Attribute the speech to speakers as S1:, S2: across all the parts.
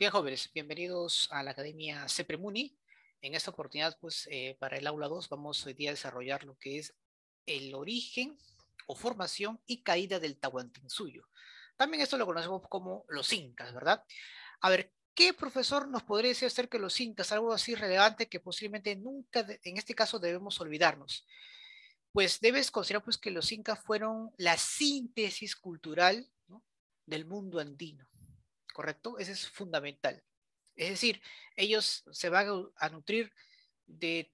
S1: Bien jóvenes, bienvenidos a la Academia CEPREMUNI. En esta oportunidad, pues eh, para el aula 2 vamos hoy día a desarrollar lo que es el origen o formación y caída del Tahuantinsuyo. También esto lo conocemos como los incas, ¿verdad? A ver, ¿qué profesor nos podría decir acerca de los incas? Algo así relevante que posiblemente nunca, en este caso, debemos olvidarnos. Pues debes considerar pues, que los incas fueron la síntesis cultural del mundo andino ¿correcto? Ese es fundamental. Es decir, ellos se van a nutrir de,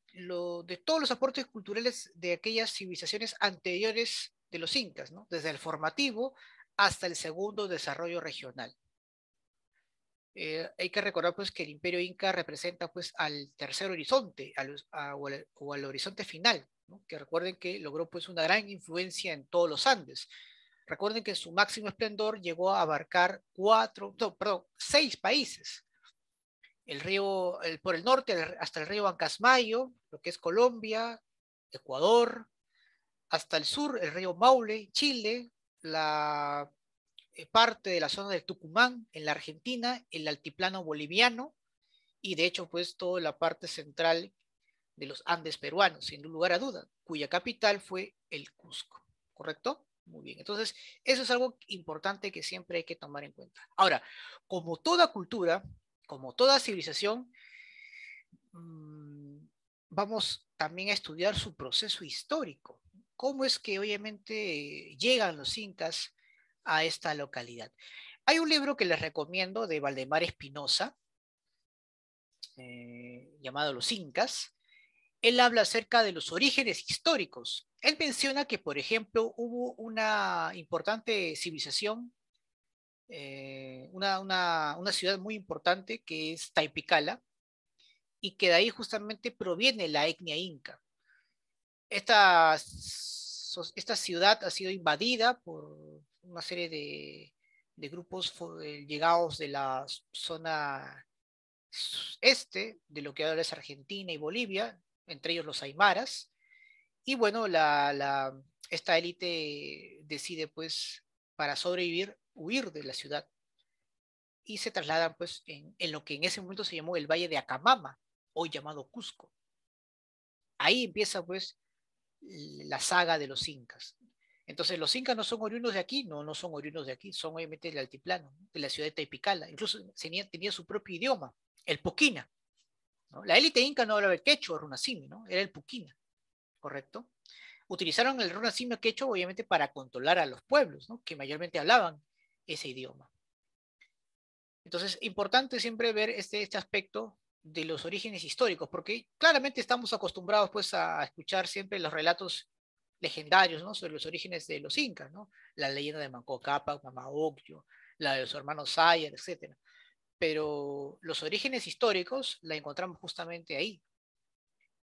S1: todos los aportes culturales de aquellas civilizaciones anteriores de los incas, desde el formativo hasta el segundo desarrollo regional. Eh, hay que recordar pues, que el imperio inca representa pues, al tercer horizonte al, o, al, horizonte final, que recuerden que logró pues, una gran influencia en todos los Andes, Recuerden que su máximo esplendor llegó a abarcar cuatro, no, perdón, seis países. El río, por el norte hasta el río Bancasmayo, lo que es Colombia, Ecuador, hasta el sur el río Maule, Chile, la eh, parte de la zona del Tucumán, en la Argentina, el altiplano boliviano y de hecho pues toda la parte central de los Andes peruanos, sin lugar a duda, cuya capital fue el Cusco, ¿correcto? Muy bien, entonces eso es algo importante que siempre hay que tomar en cuenta. Ahora, como toda cultura, como toda civilización, mm, vamos también a estudiar su proceso histórico. ¿Cómo es que obviamente llegan los incas a esta localidad? Hay un libro que les recomiendo de Valdemar Espinosa, eh, llamado Los Incas. Él habla acerca de los orígenes históricos él menciona que, por ejemplo, hubo una importante civilización, eh, una, ciudad muy importante que es Taipicala, y que de ahí justamente proviene la etnia inca. Esta, ciudad ha sido invadida por una serie de, de grupos eh, llegados de la zona este, de lo que ahora es Argentina y Bolivia, entre ellos los aymaras, y bueno, la, esta élite decide pues para sobrevivir huir de la ciudad y se trasladan pues en, lo que en ese momento se llamó el Valle de Acamama, hoy llamado Cusco. Ahí empieza pues la saga de los incas. Entonces los incas no son oriundos de aquí, no, no son oriundos de aquí, son obviamente del altiplano, de la ciudad de Taipicala. Incluso tenía, su propio idioma, el puquina. La élite inca no hablaba el quechua o runasimi, ¿no? era el puquina. ¿correcto? Utilizaron el he quechua obviamente para controlar a los pueblos, Que mayormente hablaban ese idioma. Entonces, importante siempre ver este, este, aspecto de los orígenes históricos, porque claramente estamos acostumbrados pues a escuchar siempre los relatos legendarios, ¿no? Sobre los orígenes de los incas, La leyenda de Manco Cápac, Ocllo, la de los hermanos Sayer, etcétera pero los orígenes históricos la encontramos justamente ahí,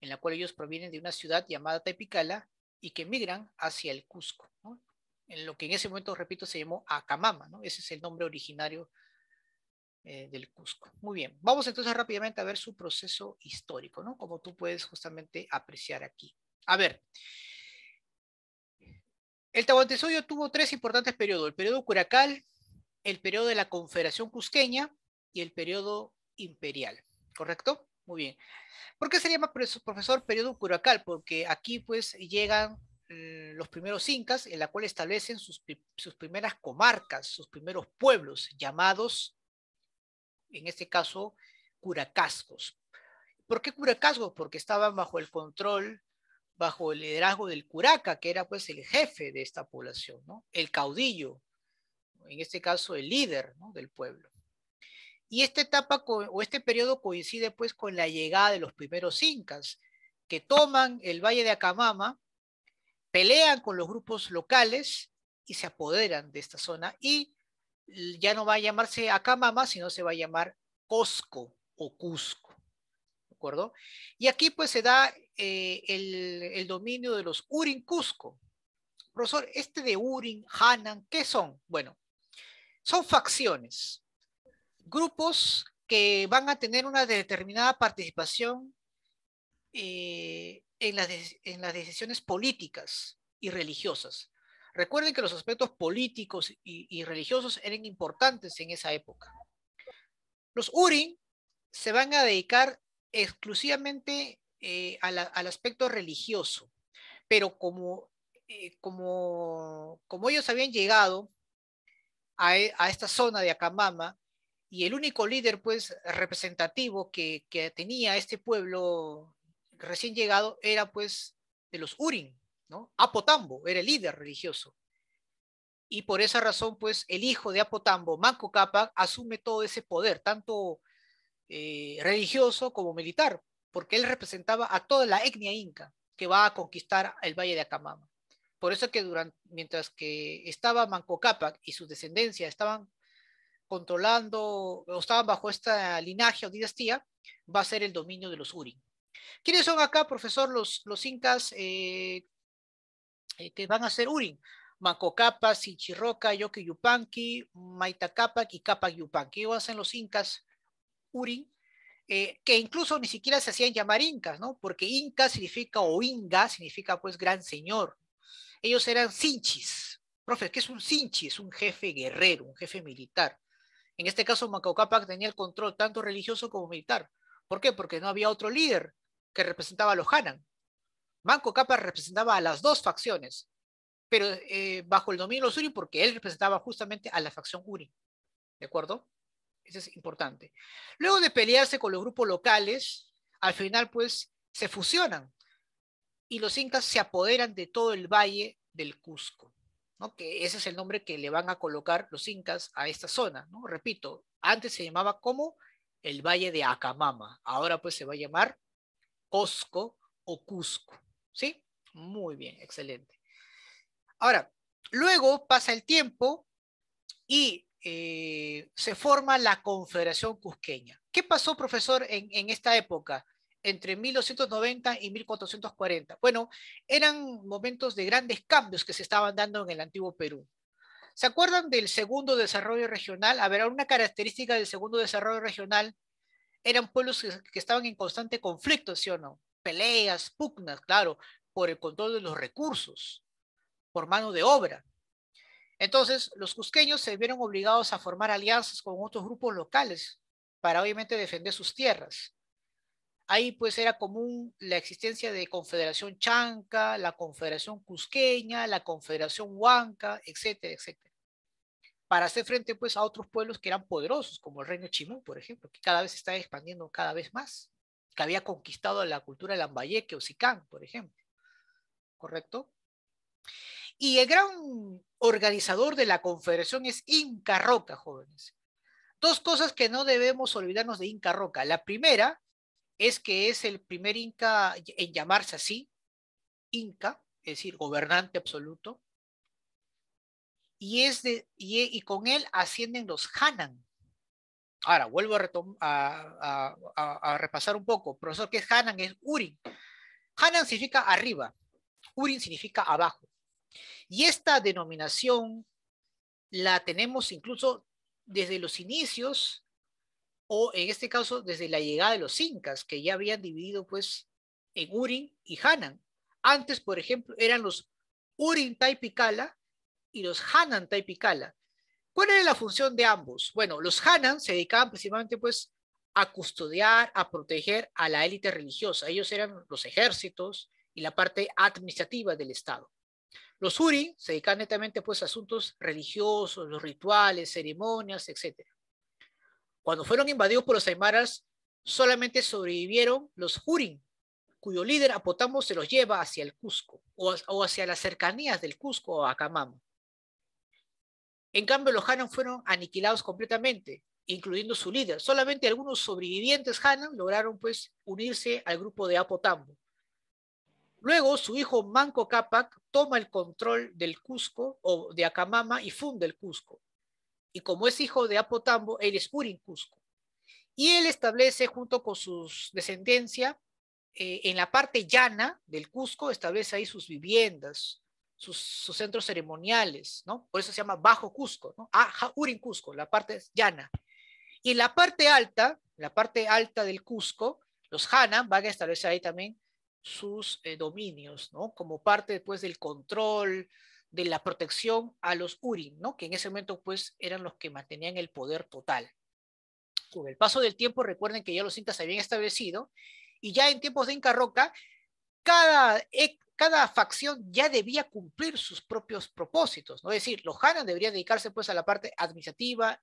S1: en la cual ellos provienen de una ciudad llamada Tepicala y que emigran hacia el Cusco, ¿no? en lo que en ese momento, repito, se llamó Acamama, ¿no? ese es el nombre originario eh, del Cusco. Muy bien, vamos entonces rápidamente a ver su proceso histórico, ¿no? como tú puedes justamente apreciar aquí. A ver, el Tahuantesoyo tuvo tres importantes periodos, el periodo curacal, el periodo de la Confederación Cusqueña y el periodo imperial, ¿correcto? Muy bien. ¿Por qué se llama profesor periodo curacal? Porque aquí pues llegan mm, los primeros incas, en la cual establecen sus, primeras comarcas, sus primeros pueblos, llamados, en este caso, curacascos. ¿Por qué curacascos? Porque estaban bajo el control, bajo el liderazgo del curaca, que era pues el jefe de esta población, ¿no? El caudillo, en este caso el líder del pueblo. Y esta etapa o este periodo coincide pues con la llegada de los primeros incas, que toman el valle de Acamama, pelean con los grupos locales y se apoderan de esta zona y ya no va a llamarse Acamama, sino se va a llamar Cosco o Cusco. ¿De acuerdo? Y aquí pues se da eh, el, dominio de los Urin Cusco. Profesor, este de Urin, Hanan, ¿qué son? Bueno, son facciones grupos que van a tener una determinada participación eh, en, las en las decisiones políticas y religiosas. Recuerden que los aspectos políticos y, religiosos eran importantes en esa época. Los URI se van a dedicar exclusivamente eh, al aspecto religioso, pero como, eh, como, como ellos habían llegado a, e, a, esta zona de Acamama y el único líder pues representativo que, tenía este pueblo recién llegado era pues de los Urin, ¿no? Apotambo era el líder religioso. Y por esa razón pues el hijo de Apotambo, Manco Cápac, asume todo ese poder, tanto eh, religioso como militar, porque él representaba a toda la etnia inca que va a conquistar el Valle de Acamama. Por eso que durante, mientras que estaba Manco Cápac y su descendencia estaban controlando o estaban bajo esta linaje o dinastía, va a ser el dominio de los Uri. ¿Quiénes son acá, profesor, los, los incas eh, eh, que van a ser Urin? Yupanqui, Maita Yupanqui, Maitacapa y Yupanqui. Ellos hacen los incas Urin, eh, que incluso ni siquiera se hacían llamar incas, ¿no? Porque inca significa, o inga significa pues gran señor. Ellos eran sinchis. Profe, ¿qué es un sinchi? Es un jefe guerrero, un jefe militar. En este caso, Manco tenía el control tanto religioso como militar. ¿Por qué? Porque no había otro líder que representaba a los Hanan. Manco Cápac representaba a las dos facciones, pero eh, bajo el dominio de los Uri, porque él representaba justamente a la facción Uri. ¿De acuerdo? Eso es importante. Luego de pelearse con los grupos locales, al final, pues, se fusionan y los incas se apoderan de todo el valle del Cusco. ¿no? que ese es el nombre que le van a colocar los incas a esta zona. ¿no? Repito, antes se llamaba como el Valle de Acamama, ahora pues se va a llamar Cusco o Cusco. ¿Sí? Muy bien, excelente. Ahora, luego pasa el tiempo y eh, se forma la Confederación Cusqueña. ¿Qué pasó, profesor, en, en esta época? entre 1290 y 1440. Bueno, eran momentos de grandes cambios que se estaban dando en el antiguo Perú. ¿Se acuerdan del segundo desarrollo regional? A ver, una característica del segundo desarrollo regional eran pueblos que, que estaban en constante conflicto, ¿sí o no? Peleas, pugnas, claro, por el control de los recursos, por mano de obra. Entonces, los cusqueños se vieron obligados a formar alianzas con otros grupos locales para obviamente defender sus tierras. Ahí pues era común la existencia de Confederación Chanca, la Confederación Cusqueña, la Confederación Huanca, etcétera, etcétera. Para hacer frente pues a otros pueblos que eran poderosos, como el Reino Chimú, por ejemplo, que cada vez se está expandiendo cada vez más, que había conquistado la cultura lambayeque o sicán, por ejemplo. ¿Correcto? Y el gran organizador de la confederación es Inca Roca, jóvenes. Dos cosas que no debemos olvidarnos de Inca Roca. La primera es que es el primer inca en llamarse así, inca, es decir, gobernante absoluto, y, es de, y, con él ascienden los Hanan. Ahora, vuelvo a, repasar un poco. Profesor, ¿qué es Hanan? Es Urin. Hanan significa arriba, Urin significa abajo. Y esta denominación la tenemos incluso desde los inicios o en este caso desde la llegada de los incas, que ya habían dividido pues en Urin y Hanan. Antes, por ejemplo, eran los Urin Taipicala y los Hanan Taipicala. ¿Cuál era la función de ambos? Bueno, los Hanan se dedicaban principalmente pues a custodiar, a proteger a la élite religiosa. Ellos eran los ejércitos y la parte administrativa del Estado. Los Urin se dedicaban netamente pues, a asuntos religiosos, los rituales, ceremonias, etc. Cuando fueron invadidos por los aymaras, solamente sobrevivieron los Hurin, cuyo líder Apotamo se los lleva hacia el Cusco o, hacia las cercanías del Cusco o Acamamo. En cambio, los Hanan fueron aniquilados completamente, incluyendo su líder. Solamente algunos sobrevivientes Hanan lograron pues unirse al grupo de Apotambo. Luego, su hijo Manco Cápac toma el control del Cusco o de Acamama y funda el Cusco y como es hijo de Apotambo, él es Urin Cusco. Y él establece junto con sus descendencia eh, en la parte llana del Cusco, establece ahí sus viviendas, sus, centros ceremoniales, ¿no? Por eso se llama Bajo Cusco, ¿no? Ah, Cusco, la parte llana. Y en la parte alta, la parte alta del Cusco, los Hanan van a establecer ahí también sus eh, dominios, ¿no? Como parte después pues, del control, de la protección a los URI, ¿no? que en ese momento pues eran los que mantenían el poder total. Con el paso del tiempo, recuerden que ya los incas se habían establecido y ya en tiempos de Inca Roca, cada, eh, cada facción ya debía cumplir sus propios propósitos, ¿no? es decir, los Hanan deberían dedicarse pues a la parte administrativa,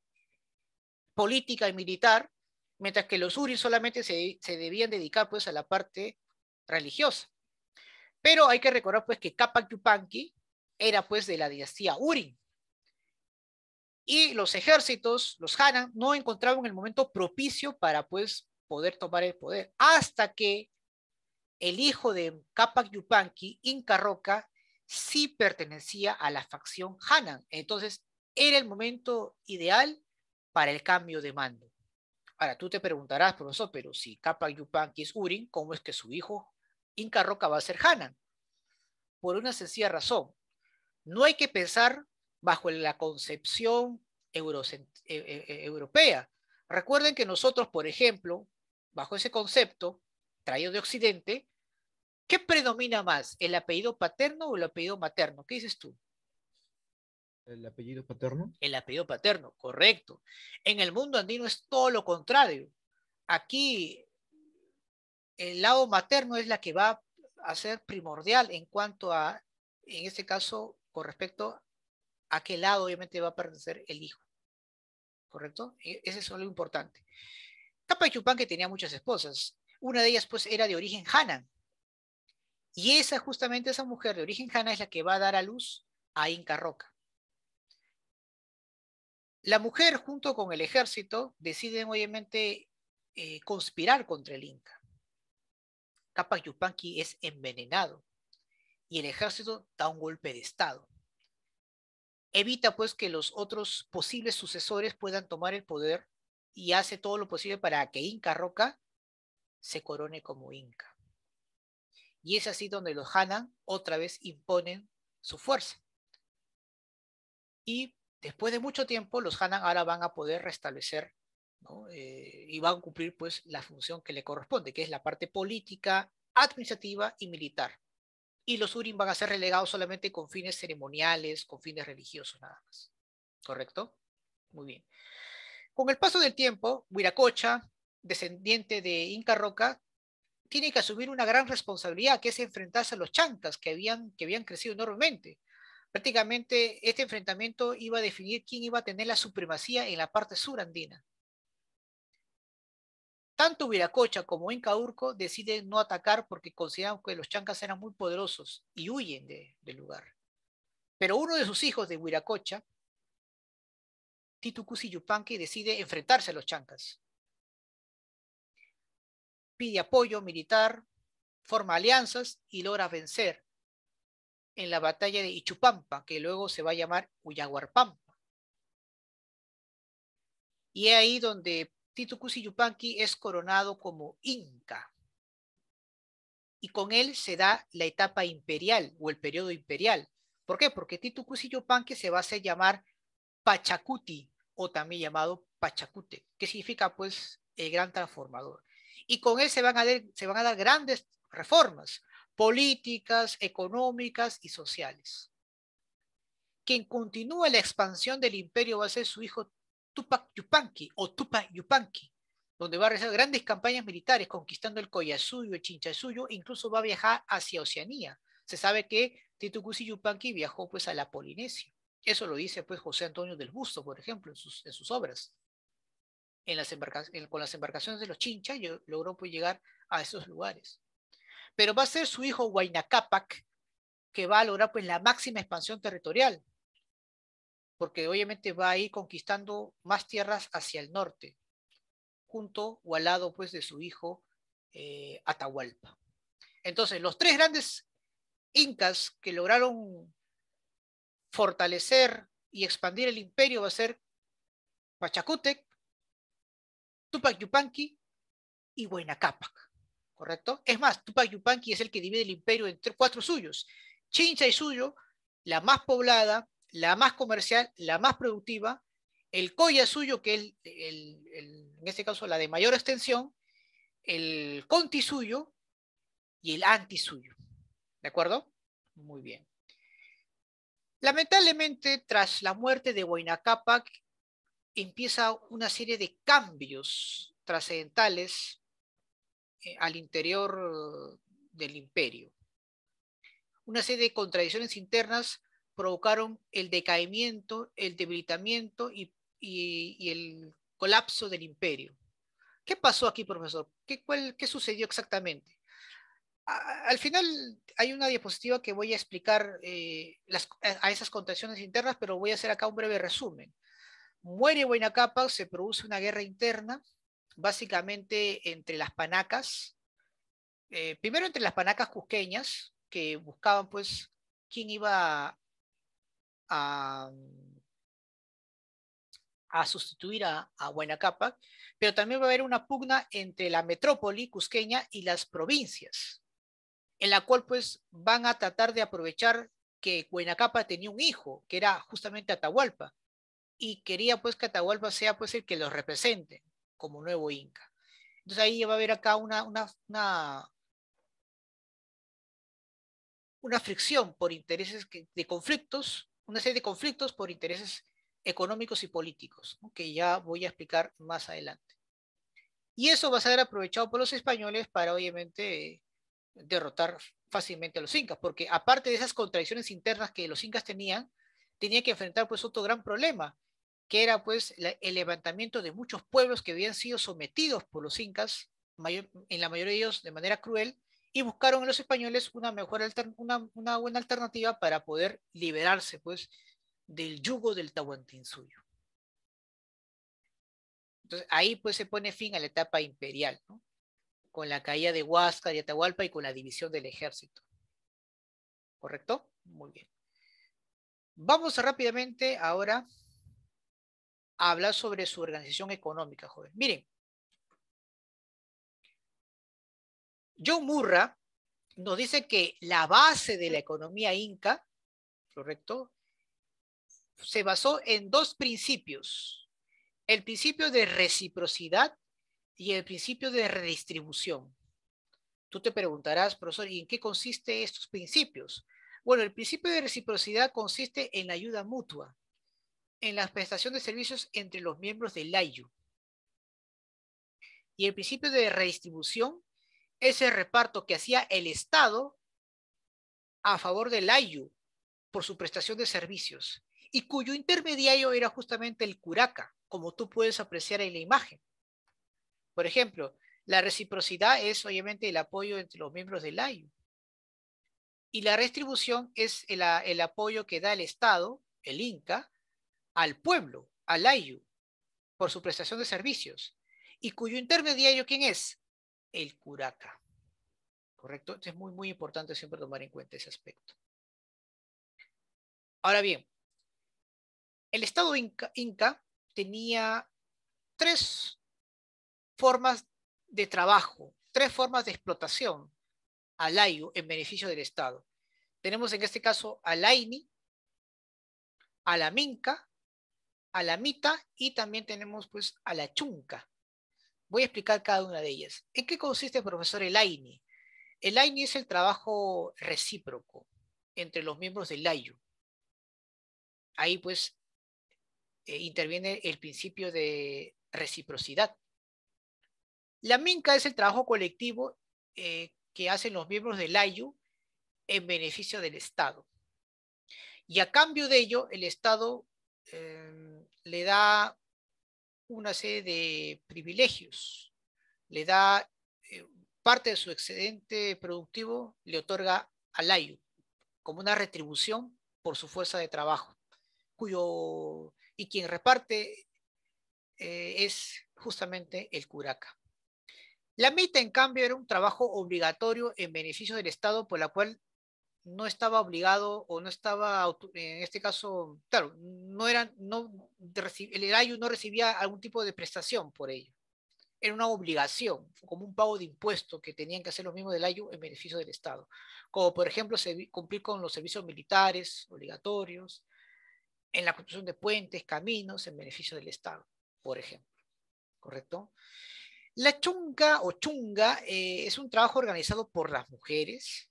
S1: política y militar, mientras que los URI solamente se, debían dedicar pues a la parte religiosa. Pero hay que recordar pues que Capac Yupanqui era pues de la dinastía Uri. Y los ejércitos, los Hanan, no encontraban el momento propicio para pues poder tomar el poder, hasta que el hijo de Capac Yupanqui, Inca Roca, sí pertenecía a la facción Hanan. Entonces, era el momento ideal para el cambio de mando. Ahora, tú te preguntarás, profesor, pero si Capac Yupanqui es Urin, ¿cómo es que su hijo Inca Roca va a ser Hanan? Por una sencilla razón. No hay que pensar bajo la concepción e-, e-, e-, europea. Recuerden que nosotros, por ejemplo, bajo ese concepto traído de Occidente, ¿qué predomina más, el apellido paterno o el apellido materno? ¿Qué dices tú? ¿El apellido paterno? El apellido paterno, correcto. En el mundo andino es todo lo contrario. Aquí el lado materno es la que va a ser primordial en cuanto a, en este caso, con respecto a qué lado obviamente va a pertenecer el hijo. ¿Correcto? E, ese es lo importante. Capa tenía muchas esposas. Una de ellas pues era de origen jana, Y esa justamente esa mujer de origen jana, es la que va a dar a luz a Inca Roca. La mujer junto con el ejército deciden obviamente eh, conspirar contra el Inca. Capac Yupanqui es envenenado y el ejército da un golpe de Estado. Evita pues que los otros posibles sucesores puedan tomar el poder y hace todo lo posible para que Inca Roca se corone como Inca. Y es así donde los Hanan otra vez imponen su fuerza. Y después de mucho tiempo, los Hanan ahora van a poder restablecer eh, y van a cumplir pues la función que le corresponde, que es la parte política, administrativa y militar y los urim van a ser relegados solamente con fines ceremoniales, con fines religiosos nada más. ¿Correcto? Muy bien. Con el paso del tiempo, Huiracocha, descendiente de Inca Roca, tiene que asumir una gran responsabilidad, que es enfrentarse a los chancas, que habían, que habían crecido enormemente. Prácticamente este enfrentamiento iba a definir quién iba a tener la supremacía en la parte surandina. Tanto Viracocha como Incaurco deciden no atacar porque consideran que los chancas eran muy poderosos y huyen del lugar. Pero uno de sus hijos de Huiracocha, Titucusi Yupanqui, decide enfrentarse a los chancas. Pide apoyo militar, forma alianzas y logra vencer en la batalla de Ichupampa, que luego se va a llamar Uyaguarpampa. Y es ahí donde Cusi Yupanqui es coronado como Inca y con él se da la etapa imperial o el periodo imperial. ¿Por qué? Porque Cusi Yupanqui se va a hacer llamar Pachacuti o también llamado Pachacute, que significa pues el gran transformador. Y con él se van a, se van a dar grandes reformas políticas, económicas y sociales. Quien continúa la expansión del imperio va a ser su hijo Tupac Yupanqui o Tupac Yupanqui, donde va a realizar grandes campañas militares conquistando el Coyasuyo, el Chinchasuyo, e incluso va a viajar hacia Oceanía. Se sabe que Titu Cusi Yupanqui viajó pues a la Polinesia. Eso lo dice pues José Antonio del Busto, por ejemplo, en sus, obras. En las con las embarcaciones de los chinchas logró pues, llegar a esos lugares. Pero va a ser su hijo Capac, que va a lograr pues la máxima expansión territorial porque obviamente va a ir conquistando más tierras hacia el norte, junto o al lado pues, de su hijo eh, Atahualpa. Entonces, los tres grandes incas que lograron fortalecer y expandir el imperio va a ser Pachacútec, Tupac Yupanqui y Huinacápac, ¿correcto? Es más, Tupac Yupanqui es el que divide el imperio entre cuatro suyos. Chincha y Suyo, la más poblada, la más comercial, la más productiva, el Coya suyo, que es en este caso la de mayor extensión, el Conti suyo y el Anti suyo. ¿De acuerdo? Muy bien. Lamentablemente, tras la muerte de Huaynacapac, empieza una serie de cambios trascendentales eh, al interior del imperio. Una serie de contradicciones internas provocaron el decaimiento, el debilitamiento y, y, el colapso del imperio. ¿Qué pasó aquí, profesor? ¿Qué, qué sucedió exactamente? al final hay una diapositiva que voy a explicar eh, a esas contracciones internas, pero voy a hacer acá un breve resumen. Muere Capa, se produce una guerra interna, básicamente entre las panacas, eh, primero entre las panacas cusqueñas, que buscaban pues quién iba a a, sustituir a, a pero también va a haber una pugna entre la metrópoli cusqueña y las provincias, en la cual pues van a tratar de aprovechar que Huenacapa tenía un hijo, que era justamente Atahualpa, y quería pues que Atahualpa sea pues el que lo represente como nuevo Inca. Entonces ahí va a haber acá una, una, una, fricción por intereses de conflictos una serie de conflictos por intereses económicos y políticos, que ya voy a explicar más adelante. Y eso va a ser aprovechado por los españoles para, obviamente, derrotar fácilmente a los incas, porque aparte de esas contradicciones internas que los incas tenían, tenían que enfrentar pues otro gran problema, que era pues el levantamiento de muchos pueblos que habían sido sometidos por los incas, en la mayoría de ellos de manera cruel, y buscaron los españoles una, buena alternativa para poder liberarse pues, del yugo del Tahuantinsuyo. Entonces, ahí pues se pone fin a la etapa imperial, ¿no? con la caída de Huáscar y Atahualpa y con la división del ejército. ¿Correcto? Muy bien. Vamos rápidamente ahora a hablar sobre su organización económica, joven. Miren, John Murra nos dice que la base de la economía inca, ¿correcto? Se basó en dos principios, el principio de reciprocidad y el principio de redistribución. Tú te preguntarás, profesor, ¿y en qué consiste estos principios? Bueno, el principio de reciprocidad consiste en la ayuda mutua, en la prestación de servicios entre los miembros del AIU. Y el principio de redistribución ese reparto que hacía el Estado a favor del Ayu por su prestación de servicios y cuyo intermediario era justamente el curaca, como tú puedes apreciar en la imagen. Por ejemplo, la reciprocidad es obviamente el apoyo entre los miembros del Ayu Y la restribución es el, apoyo que da el Estado, el Inca, al pueblo, al Ayu, por su prestación de servicios. Y cuyo intermediario, ¿quién es? el curaca. ¿Correcto? es muy, muy importante siempre tomar en cuenta ese aspecto. Ahora bien, el Estado inca, tenía tres formas de trabajo, tres formas de explotación al ayu en beneficio del Estado. Tenemos en este caso al Aini, a la Minca, a la Mita y también tenemos pues a la Chunca. Voy a explicar cada una de ellas. ¿En qué consiste, profesor, el AINI? El AINI es el trabajo recíproco entre los miembros del AYU. Ahí pues eh, interviene el principio de reciprocidad. La MINCA es el trabajo colectivo eh, que hacen los miembros del AIU en beneficio del Estado. Y a cambio de ello, el Estado eh, le da una serie de privilegios, le da eh, parte de su excedente productivo, le otorga al ayu, como una retribución por su fuerza de trabajo, cuyo, y quien reparte eh, es justamente el curaca. La mita, en cambio, era un trabajo obligatorio en beneficio del Estado, por la cual no estaba obligado o no estaba, en este caso, claro, no era, no, el ayu no recibía algún tipo de prestación por ello. Era una obligación, como un pago de impuesto que tenían que hacer los mismos del AYU en beneficio del Estado. Como por ejemplo cumplir con los servicios militares obligatorios, en la construcción de puentes, caminos, en beneficio del Estado, por ejemplo. ¿Correcto? La chunga o chunga eh, es un trabajo organizado por las mujeres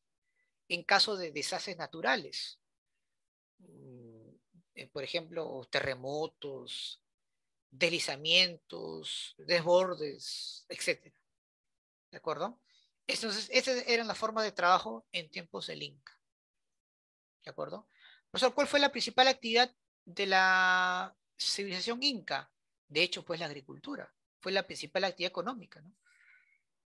S1: en caso de desastres naturales. Mm, eh, por ejemplo, terremotos, deslizamientos, desbordes, etc. ¿De acuerdo? Entonces, esas eran las formas de trabajo en tiempos del Inca. ¿De acuerdo? ¿cuál fue la principal actividad de la civilización inca? De hecho, pues la agricultura. Fue la principal actividad económica, ¿no?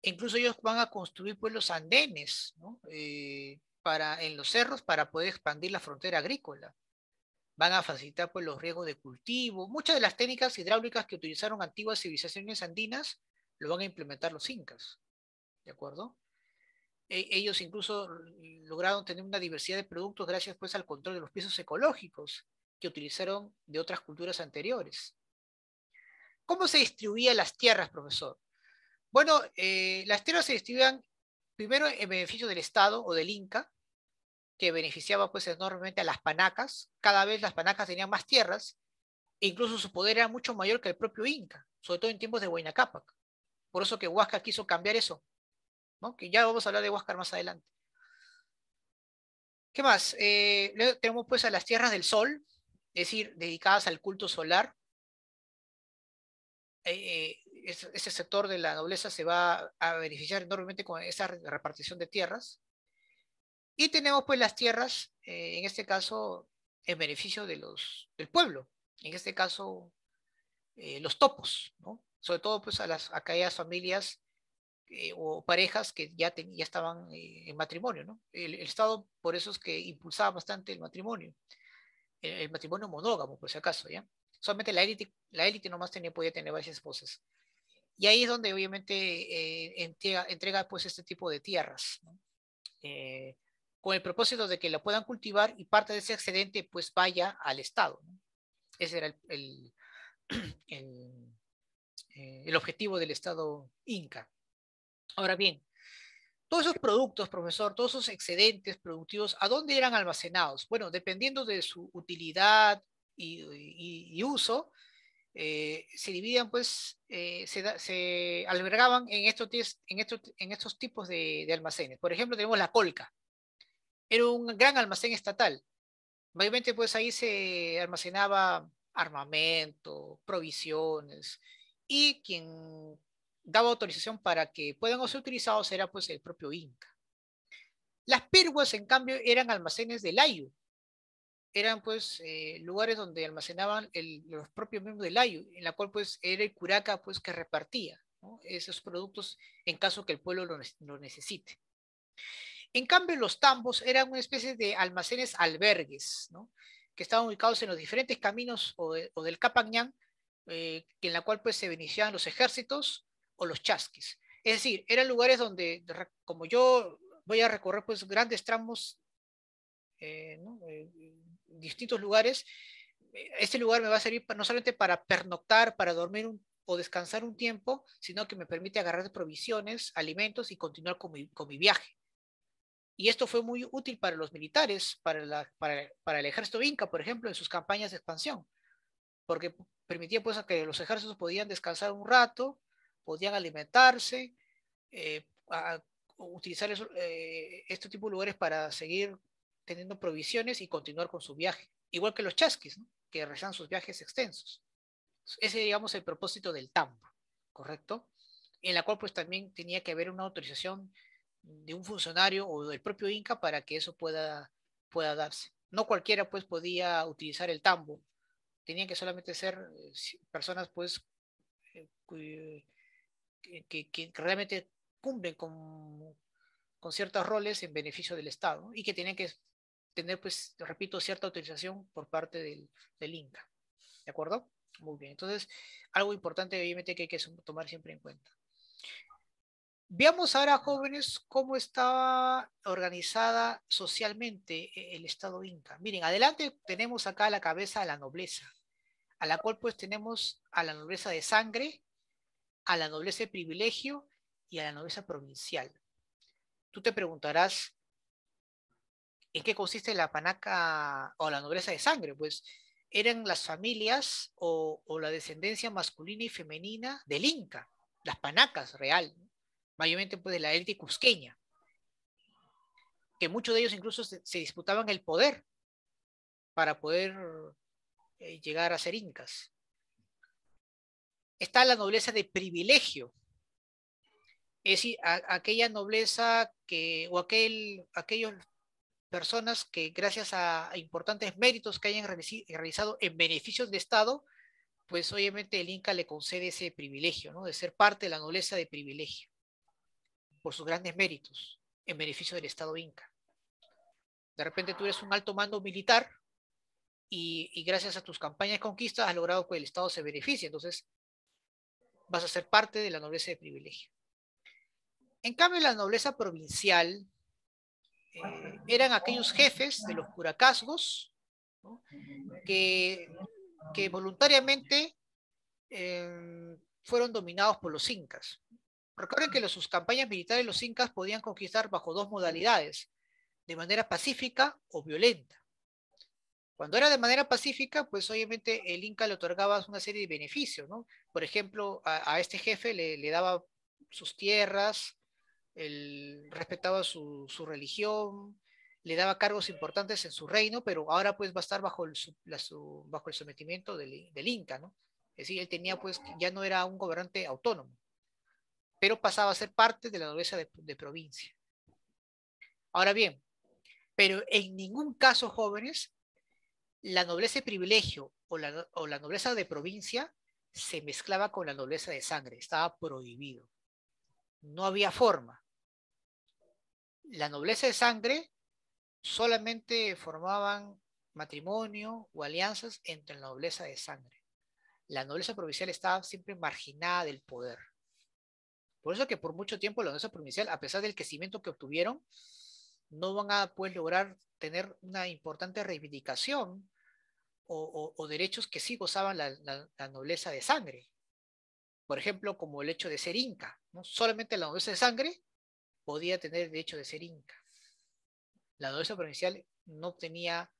S1: E incluso ellos van a construir pues los andenes, ¿no? Eh, para, en los cerros para poder expandir la frontera agrícola. Van a facilitar pues, los riesgos de cultivo. Muchas de las técnicas hidráulicas que utilizaron antiguas civilizaciones andinas lo van a implementar los incas. ¿De acuerdo? E, ellos incluso lograron tener una diversidad de productos gracias pues, al control de los pisos ecológicos que utilizaron de otras culturas anteriores. ¿Cómo se distribuían las tierras, profesor? Bueno, eh, las tierras se distribuían primero en beneficio del Estado o del Inca, que beneficiaba pues enormemente a las panacas. Cada vez las panacas tenían más tierras, e incluso su poder era mucho mayor que el propio Inca, sobre todo en tiempos de Huayna Por eso que Huáscar quiso cambiar eso, ¿no? que ya vamos a hablar de Huáscar más adelante. ¿Qué más? Eh, tenemos pues a las tierras del sol, es decir, dedicadas al culto solar. Eh, eh, ese sector de la nobleza se va a beneficiar enormemente con esa repartición de tierras. Y tenemos pues las tierras, eh, en este caso, en beneficio de los, del pueblo, en este caso, eh, los topos, ¿no? sobre todo pues a, las, a aquellas familias eh, o parejas que ya, ya estaban en matrimonio. ¿no? El, Estado por eso es que impulsaba bastante el matrimonio, el, matrimonio monógamo, por si acaso, ¿ya? Solamente la élite, la élite nomás tenía, podía tener varias esposas. Y ahí es donde obviamente entrega, entrega, pues este tipo de tierras. ¿no? con el propósito de que la puedan cultivar y parte de ese excedente pues vaya al Estado. Ese era el, eh, el, objetivo del Estado inca. Ahora bien, todos esos productos, profesor, todos esos excedentes productivos, ¿a dónde eran almacenados? Bueno, dependiendo de su utilidad y, uso, eh, se dividían, pues, eh, se, albergaban en estos, en estos, tipos de, de almacenes. Por ejemplo, tenemos la colca, era un gran almacén estatal. Mayormente pues ahí se almacenaba armamento, provisiones y quien daba autorización para que puedan ser utilizados era pues el propio Inca. Las piruas en cambio eran almacenes del Ayu. Eran pues eh, lugares donde almacenaban los propios miembros del Ayu, en la cual pues era el curaca pues que repartía esos productos en caso que el pueblo lo, lo necesite. En cambio, los tambos eran una especie de almacenes albergues, que estaban ubicados en los diferentes caminos o, del Capañán, eh, en la cual pues, se venían los ejércitos o los chasquis. Es decir, eran lugares donde, como yo voy a recorrer pues, grandes tramos, eh, eh distintos lugares, eh, este lugar me va a servir no solamente para pernoctar, para dormir o descansar un tiempo, sino que me permite agarrar provisiones, alimentos y continuar con mi viaje. Y esto fue muy útil para los militares, para, el ejército inca, por ejemplo, en sus campañas de expansión, porque permitía pues, que los ejércitos podían descansar un rato, podían alimentarse, eh, utilizar estos eh, este tipo de lugares para seguir teniendo provisiones y continuar con su viaje. Igual que los chasquis, que realizan sus viajes extensos. Ese, digamos, el propósito del tambo ¿correcto? En la cual pues también tenía que haber una autorización de un funcionario o del propio Inca para que eso pueda, pueda darse. No cualquiera pues podía utilizar el tambo, tenían que solamente ser eh, personas pues eh, eh, que, que, realmente cumplen con, con, ciertos roles en beneficio del Estado y que tienen que tener, pues, repito, cierta autorización por parte del, del, Inca. ¿De acuerdo? Muy bien. Entonces, algo importante, obviamente, que hay que tomar siempre en cuenta. Veamos ahora, jóvenes, cómo estaba organizada socialmente eh, el Estado Inca. Miren, adelante tenemos acá la cabeza de la nobleza, a la cual pues tenemos a la nobleza de sangre, a la nobleza de privilegio y a la nobleza provincial. Tú te preguntarás, ¿en qué consiste la panaca o la nobleza de sangre? Pues eran las familias o, o la descendencia masculina y femenina del Inca, las panacas real, mayormente pues, de la élite cusqueña, que muchos de ellos incluso se, disputaban el poder para poder eh, llegar a ser incas. Está la nobleza de privilegio, es decir, aquella nobleza que, o aquel, aquellos personas que gracias a importantes méritos que hayan realizado en beneficios de Estado, pues obviamente el Inca le concede ese privilegio, ¿no? De ser parte de la nobleza de privilegio por sus grandes méritos en beneficio del Estado Inca. De repente tú eres un alto mando militar y, gracias a tus campañas de conquista has logrado que el Estado se beneficie, entonces vas a ser parte de la nobleza de privilegio. En cambio, la nobleza provincial eh, eran aquellos jefes de los curacasgos que, voluntariamente eh, fueron dominados por los incas. Recuerden que sus campañas militares los incas podían conquistar bajo dos modalidades, de manera pacífica o violenta. Cuando era de manera pacífica, pues obviamente el Inca le otorgaba una serie de beneficios, ¿no? Por ejemplo, a, este jefe le, daba sus tierras, él respetaba su, religión, le daba cargos importantes en su reino, pero ahora pues va a estar bajo el, sometimiento del, del Inca, ¿no? Es decir, él tenía pues, ya no era un gobernante autónomo pero pasaba a ser parte de la nobleza de, provincia. Ahora bien, pero en ningún caso, jóvenes, la nobleza de privilegio o la, o la nobleza de provincia se mezclaba con la nobleza de sangre, estaba prohibido. No había forma. La nobleza de sangre solamente formaban matrimonio o alianzas entre la nobleza de sangre. La nobleza provincial estaba siempre marginada del poder. Por eso que por mucho tiempo la nobleza Provincial, a pesar del crecimiento que obtuvieron, no van a pues, lograr tener una importante reivindicación o, derechos que sí gozaban la, nobleza de sangre. Por ejemplo, como el hecho de ser inca. ¿no? Solamente la nobleza de sangre podía tener derecho de ser inca. La nobleza provincial no tenía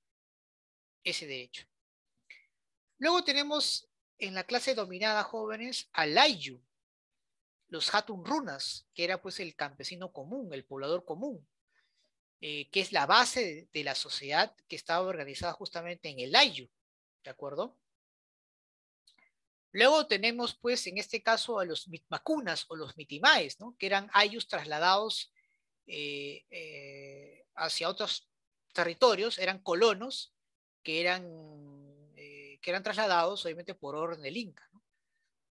S1: ese derecho. Luego tenemos en la clase dominada jóvenes a Layu, los Hatun Runas, que era pues el campesino común, el poblador común, eh, que es la base de, la sociedad que estaba organizada justamente en el Ayu, ¿de acuerdo? Luego tenemos pues en este caso a los Mitmacunas o los Mitimaes, ¿no? Que eran Ayus trasladados eh, eh, hacia otros territorios, eran colonos que eran, que eran trasladados obviamente por orden del Inca, ¿no?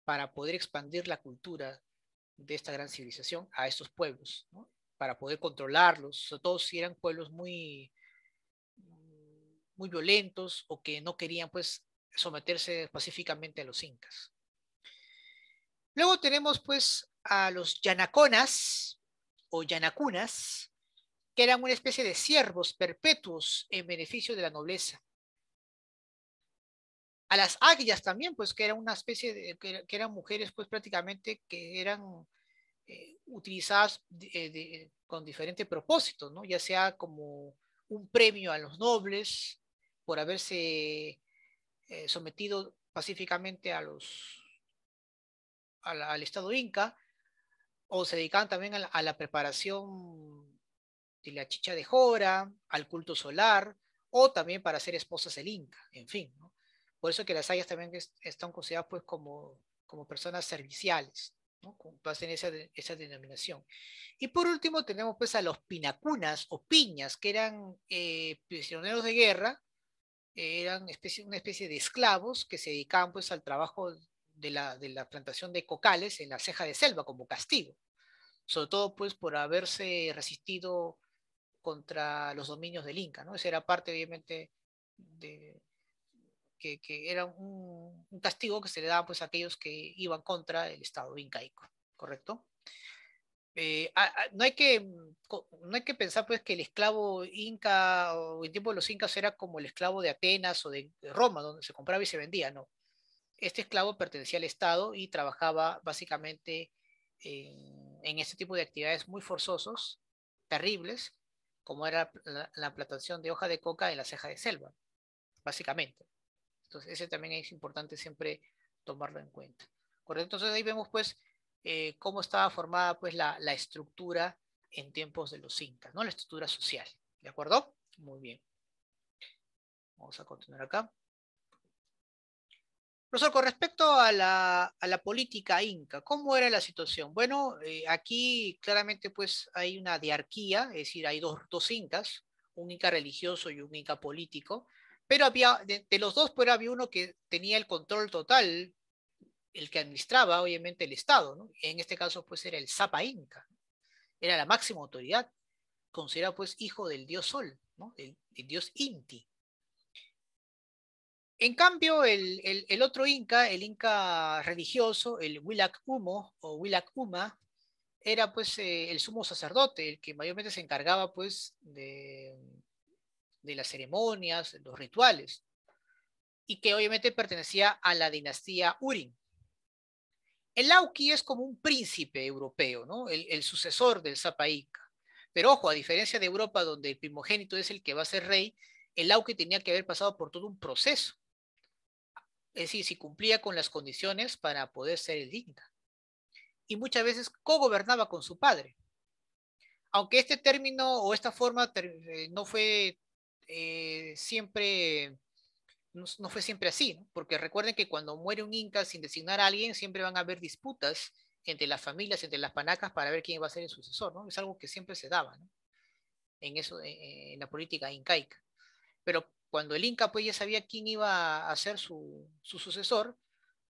S1: para poder expandir la cultura de esta gran civilización a estos pueblos, para poder controlarlos, sobre todo si eran pueblos muy, muy violentos o que no querían pues someterse pacíficamente a los incas. Luego tenemos pues a los yanaconas o yanacunas, que eran una especie de siervos perpetuos en beneficio de la nobleza, a las águilas también, pues que era una especie de, que, eran mujeres pues prácticamente que eran eh, utilizadas eh, con diferentes propósitos, ¿no? Ya sea como un premio a los nobles por haberse eh, sometido pacíficamente a los, al Estado Inca, o se dedicaban también a la, a la preparación de la chicha de jora, al culto solar, o también para ser esposas del Inca, en fin, ¿no? Por eso que las hayas también están consideradas pues como, como personas serviciales, ¿no? esa, denominación. Y por último tenemos pues a los pinacunas o piñas, que eran eh, prisioneros de guerra, eran especie, una especie de esclavos que se dedicaban pues al trabajo de la, de la, plantación de cocales en la ceja de selva como castigo, sobre todo pues por haberse resistido contra los dominios del Inca, ¿no? Esa era parte obviamente de, que, era un, castigo que se le daba pues, a aquellos que iban contra el Estado incaico, ¿correcto? Eh, mm, no, hay que, pensar pues, que el esclavo inca o en tiempo de los incas era como el esclavo de Atenas o de Roma, donde se compraba y se vendía, no. Este esclavo pertenecía al Estado y trabajaba básicamente en, este tipo de actividades muy forzosos, terribles, como era la, la plantación de hoja de coca en la ceja de selva, básicamente. Entonces, ese también es importante siempre tomarlo en cuenta. ¿Correcto? Entonces, ahí vemos, pues, eh, cómo estaba formada, pues, la, estructura en tiempos de los incas, ¿no? La estructura social. ¿De acuerdo? Muy bien. Vamos a continuar acá. Profesor, con respecto a la, política inca, ¿cómo era la situación? Bueno, eh, aquí claramente pues hay una diarquía, es decir, hay dos, dos incas, un inca religioso y un inca político. Pero había, de, los dos, pero había uno que tenía el control total, el que administraba, obviamente, el Estado. ¿no? En este caso, pues, era el Zapa Inca. Era la máxima autoridad, considerado, pues, hijo del dios Sol, ¿no? el, dios Inti. En cambio, el, otro inca, el inca religioso, el Willac Humo o Willac era pues eh, el sumo sacerdote, el que mayormente se encargaba pues de, de las ceremonias, los rituales, y que obviamente pertenecía a la dinastía Urim El Lauki es como un príncipe europeo, ¿no? el, sucesor del Zapaica. Pero ojo, a diferencia de Europa, donde el primogénito es el que va a ser rey, el Lauki tenía que haber pasado por todo un proceso. Es decir, si cumplía con las condiciones para poder ser el digna. Y muchas veces co-gobernaba con su padre. Aunque este término o esta forma eh, no fue eh, siempre, no, fue siempre así, porque recuerden que cuando muere un inca sin designar a alguien, siempre van a haber disputas entre las familias, entre las panacas, para ver quién va a ser el sucesor, ¿no? Es algo que siempre se daba, En, eso, en la política incaica. Pero cuando el Inca pues ya sabía quién iba a ser su, su, sucesor,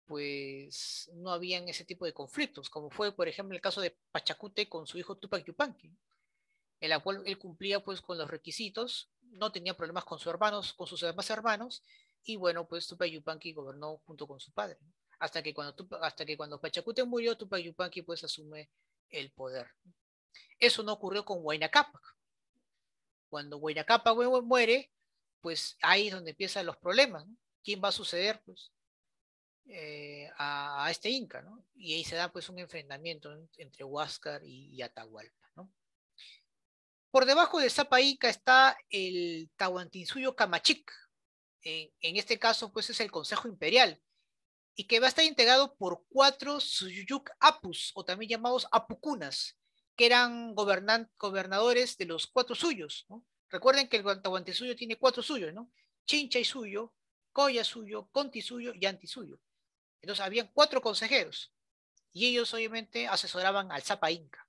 S1: pues no habían ese tipo de conflictos, como fue por ejemplo el caso de Pachacute con su hijo Tupac Yupanqui, en la cual él cumplía pues con los requisitos no tenía problemas con sus hermanos, con sus demás hermanos, y bueno, pues Tupac Yupanqui gobernó junto con su padre. Hasta que cuando, hasta que cuando Pachacute murió, Tupac Yupanqui pues asume el poder. Eso no ocurrió con Huayna Cuando Huayna muere, pues ahí es donde empiezan los problemas. ¿Quién va a suceder pues, eh, a, este Inca? ¿no? Y ahí se da pues un enfrentamiento entre Huáscar y Atahualpa. ¿no? Por debajo de Inca está el Tahuantinsuyo Camachic. En, este caso, pues es el Consejo Imperial, y que va a estar integrado por cuatro Suyuk Apus, o también llamados Apucunas, que eran gobernadores de los cuatro suyos. ¿no? Recuerden que el Tahuantinsuyo tiene cuatro suyos, ¿no? Chincha y suyo, Coya suyo, Conti suyo y Antisuyo. Entonces, habían cuatro consejeros, y ellos obviamente asesoraban al Zapa Inca.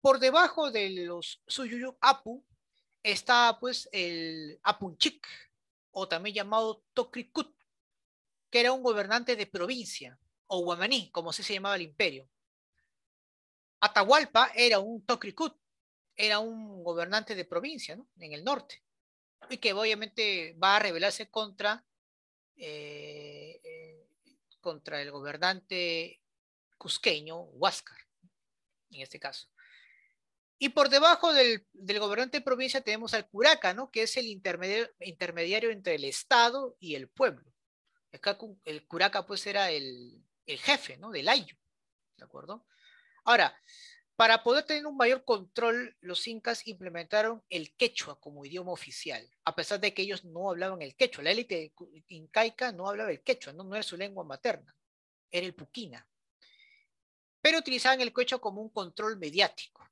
S1: Por debajo de los Suyuyu Apu está pues el Apunchik, o también llamado Tocricut que era un gobernante de provincia, o Huamaní, como se llamaba el imperio. Atahualpa era un Tocricut era un gobernante de provincia, ¿no? En el norte, y que obviamente va a rebelarse contra, eh, eh, contra el gobernante cusqueño, Huáscar, en este caso. Y por debajo del, gobernante de provincia tenemos al curaca, ¿no? que es el intermediario, entre el Estado y el pueblo. el curaca pues era el, jefe ¿no? del ayu, ¿de acuerdo? Ahora, para poder tener un mayor control, los incas implementaron el quechua como idioma oficial, a pesar de que ellos no hablaban el quechua. La élite incaica no hablaba el quechua, no, no era su lengua materna, era el puquina. Pero utilizaban el quechua como un control mediático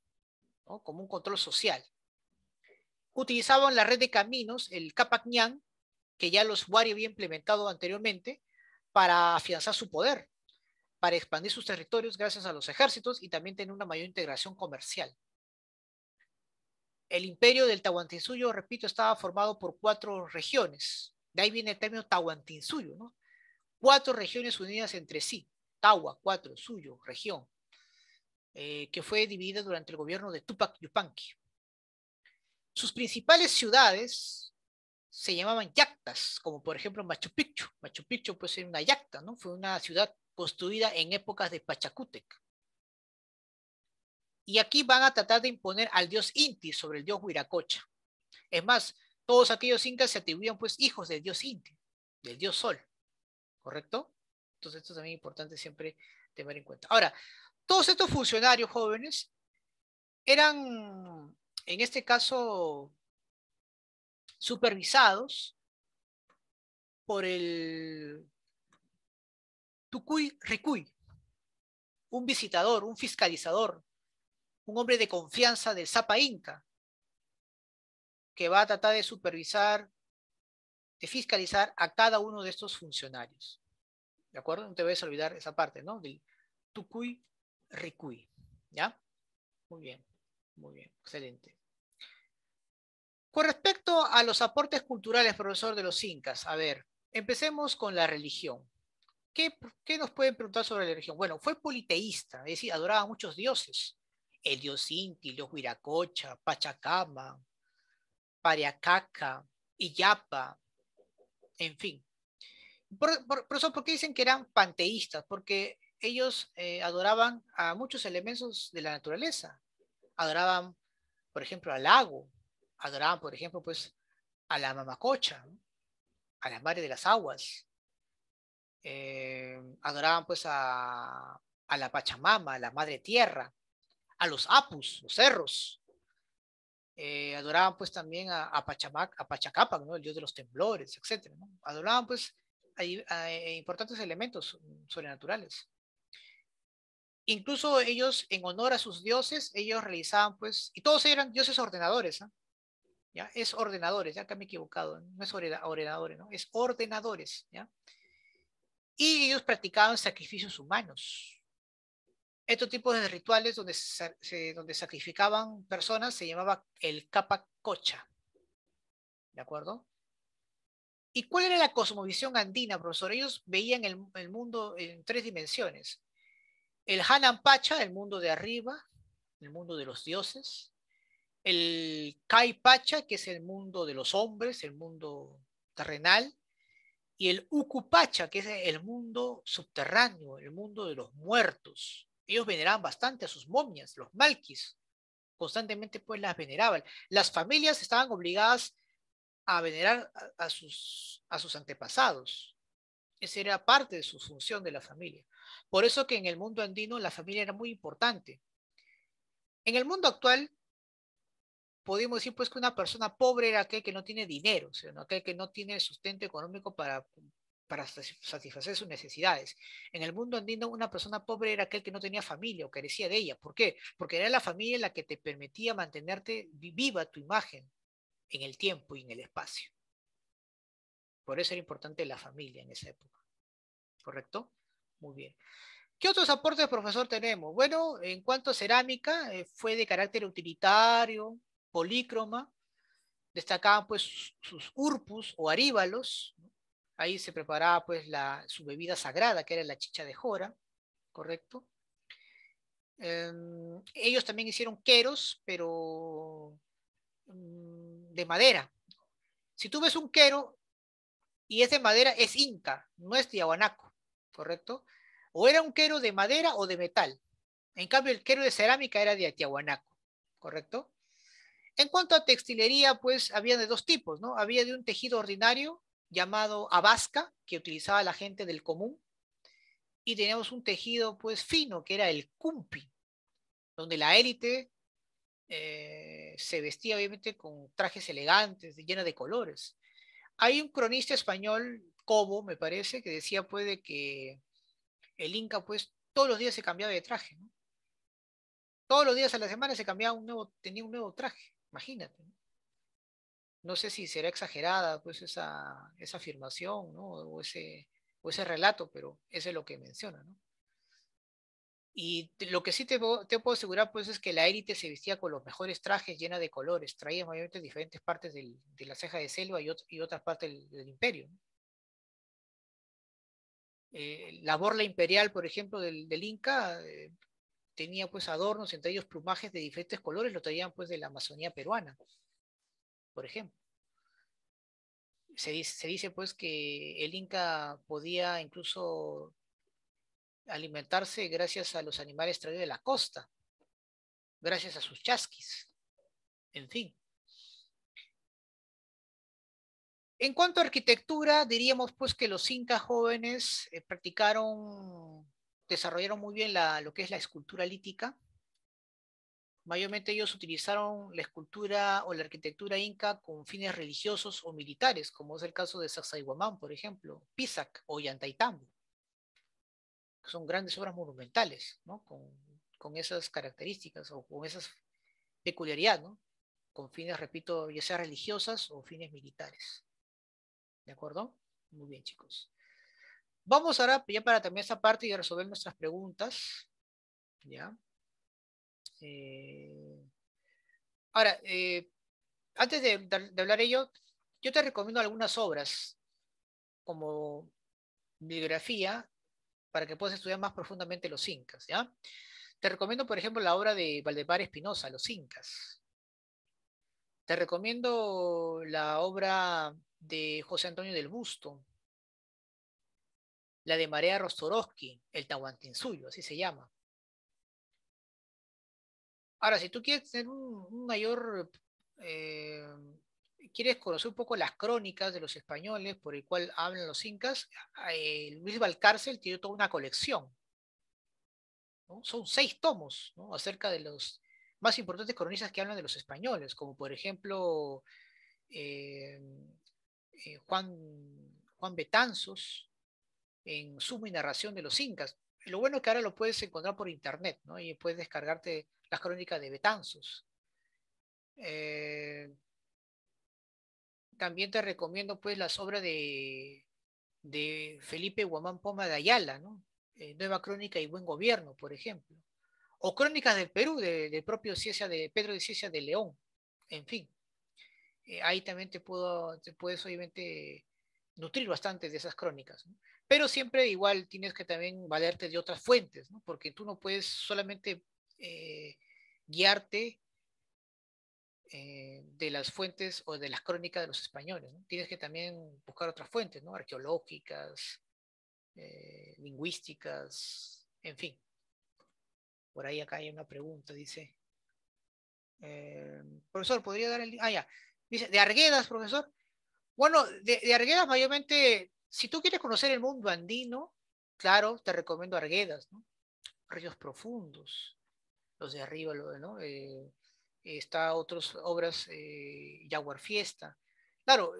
S1: como un control social. Utilizaban la red de caminos, el Capac que ya los Wari había implementado anteriormente, para afianzar su poder, para expandir sus territorios gracias a los ejércitos y también tener una mayor integración comercial. El imperio del Tahuantinsuyo, repito, estaba formado por cuatro regiones. De ahí viene el término Tahuantinsuyo, ¿no? Cuatro regiones unidas entre sí. Tahua, cuatro, suyo, región. Eh, que fue dividida durante el gobierno de Tupac Yupanqui. Sus principales ciudades se llamaban yactas, como por ejemplo Machu Picchu. Machu Picchu puede ser una yacta, ¿no? Fue una ciudad construida en épocas de Pachacútec. Y aquí van a tratar de imponer al dios Inti sobre el dios Huiracocha. Es más, todos aquellos incas se atribuían pues hijos del dios Inti, del dios Sol, ¿correcto? Entonces esto también importante siempre tener en cuenta. Ahora, todos estos funcionarios jóvenes eran, en este caso, supervisados por el Tucuy Ricuy, un visitador, un fiscalizador, un hombre de confianza del Zapa Inca, que va a tratar de supervisar, de fiscalizar a cada uno de estos funcionarios. ¿De acuerdo? No te vayas a olvidar esa parte, ¿no? Del Tucuy Ricui. ¿Ya? Muy bien, muy bien, excelente. Con respecto a los aportes culturales, profesor, de los incas, a ver, empecemos con la religión. ¿Qué, ¿Qué, nos pueden preguntar sobre la religión? Bueno, fue politeísta, es decir, adoraba a muchos dioses. El dios Inti, los dios Huiracocha, Pachacama, Pariacaca, Iyapa, en fin. Profesor, ¿por qué dicen que eran panteístas? Porque ellos eh, adoraban a muchos elementos de la naturaleza. Adoraban, por ejemplo, al lago, adoraban, por ejemplo, pues a la mamacocha, a las madre de las aguas. Eh, adoraban pues a, la Pachamama, a la Madre Tierra, a los Apus, los cerros. Eh, adoraban pues también a, a, a Pachacapac, el dios de los temblores, etc. Adoraban pues a, importantes elementos sobrenaturales. Incluso ellos, en honor a sus dioses, ellos realizaban, pues, y todos eran dioses ordenadores, ¿ah? ¿ya? Es ordenadores, ya que me he equivocado, no es ordenadores, ¿no? Es ordenadores, ¿ya? Y ellos practicaban sacrificios humanos. Estos tipos de rituales donde, se, donde sacrificaban personas se llamaba el capacocha. ¿De acuerdo? ¿Y cuál era la cosmovisión andina, profesor? Ellos veían el, el mundo en tres dimensiones. El Hanan Pacha, el mundo de arriba, el mundo de los dioses. El Kai Pacha, que es el mundo de los hombres, el mundo terrenal. Y el Ukupacha, que es el mundo subterráneo, el mundo de los muertos. Ellos veneraban bastante a sus momias, los malquis. Constantemente pues las veneraban. Las familias estaban obligadas a venerar a, sus, a sus antepasados. Esa era parte de su función de la familia. Por eso que en el mundo andino la familia era muy importante. En el mundo actual, podemos decir pues que una persona pobre era aquel que no tiene dinero, sino aquel que no tiene sustento económico para, para satisfacer sus necesidades. En el mundo andino, una persona pobre era aquel que no tenía familia o carecía de ella. ¿Por qué? Porque era la familia la que te permitía mantenerte viva tu imagen en el tiempo y en el espacio. Por eso era importante la familia en esa época. ¿Correcto? Muy bien. ¿Qué otros aportes, profesor, tenemos? Bueno, en cuanto a cerámica, eh, fue de carácter utilitario, polícroma, destacaban pues sus urpus o aríbalos, ahí se preparaba pues la, su bebida sagrada, que era la chicha de jora, ¿correcto? Em, ellos también hicieron queros, pero mm, de madera. Si tú ves un quero y es de madera, es inca, no es tiahuanaco. ¿correcto? O era un quero de madera o de metal. En cambio, el quero de cerámica era de Atiahuanaco, ¿correcto? En cuanto a textilería, pues había de dos tipos, ¿no? Había de un tejido ordinario llamado abasca, que utilizaba la gente del común, y teníamos un tejido pues fino, que era el cumpi, donde la élite eh, se vestía obviamente con trajes elegantes, llena de colores. Hay un cronista español Cobo, me parece, que decía pues que el Inca pues todos los días se cambiaba de traje, ¿no? Todos los días a la semana se cambiaba un nuevo, tenía un nuevo traje, imagínate. ¿no? sé si será exagerada pues esa, esa afirmación, ¿no? O ese, o ese relato, pero eso es lo que menciona, ¿no? Y lo que sí te, puedo asegurar, pues, es que la élite se vestía con los mejores trajes, llena de colores, traía mayormente diferentes partes del, de la ceja de selva y, y otras partes del, imperio. Eh, la borla imperial, por ejemplo, del, Inca eh, tenía pues adornos, entre ellos plumajes de diferentes colores, lo traían pues de la Amazonía peruana, por ejemplo. Se se dice pues que el Inca podía incluso alimentarse gracias a los animales traídos de la costa, gracias a sus chasquis, en fin. En cuanto a arquitectura, diríamos pues que los incas jóvenes eh, practicaron, desarrollaron muy bien lo que es la escultura lítica. Mayormente ellos utilizaron la escultura o la arquitectura inca con fines religiosos o militares, como es el caso de Sacsayhuamán, por ejemplo, Pisac o Yantaitambo, son grandes obras monumentales, con, esas características o con esas peculiaridades, con fines, repito, ya sea religiosas o fines militares. ¿De acuerdo? Muy bien, chicos. Vamos ahora ya para terminar esta parte y resolver nuestras preguntas. ¿Ya? Eh, ahora, eh, antes de, hablar ello, yo te recomiendo algunas obras como bibliografía para que puedas estudiar más profundamente los incas. ¿ya? Te recomiendo, por ejemplo, la obra de Valdemar Espinosa, Los Incas. Te recomiendo la obra de José Antonio del Busto, la de Marea Rostorowski, el Tahuantinsuyo, así se llama. Ahora, si tú quieres tener un, mayor, eh, quieres conocer un poco las crónicas de los españoles por el cual hablan los incas, eh, Luis Valcárcel tiene toda una colección. Son seis tomos acerca de los más importantes cronistas que hablan de los españoles, como por ejemplo eh, eh, Juan, Juan Betanzos en Suma y Narración de los Incas. Lo bueno es que ahora lo puedes encontrar por internet, ¿no? Y puedes descargarte las crónicas de Betanzos. Eh, también te recomiendo pues las obras de, de Felipe Guamán Poma de Ayala, ¿no? Nueva Crónica y Buen Gobierno, por ejemplo o Crónicas del Perú, del propio de Pedro de Ciencia de León, en fin. Eh, ahí también te, puedo, te puedes obviamente nutrir bastante de esas crónicas, pero siempre igual tienes que también valerte de otras fuentes, porque tú no puedes solamente eh, guiarte eh, de las fuentes o de las crónicas de los españoles, tienes que también buscar otras fuentes, ¿no? arqueológicas, lingüísticas, en fin por ahí acá hay una pregunta, dice. Eh, profesor, ¿podría dar el... Ah, ya. Dice, de Arguedas, profesor. Bueno, de, Arguedas mayormente, si tú quieres conocer el mundo andino, claro, te recomiendo Arguedas, ¿no? Ríos profundos, los de arriba, ¿no? Eh, está otras obras, eh, Jaguar Fiesta. Claro,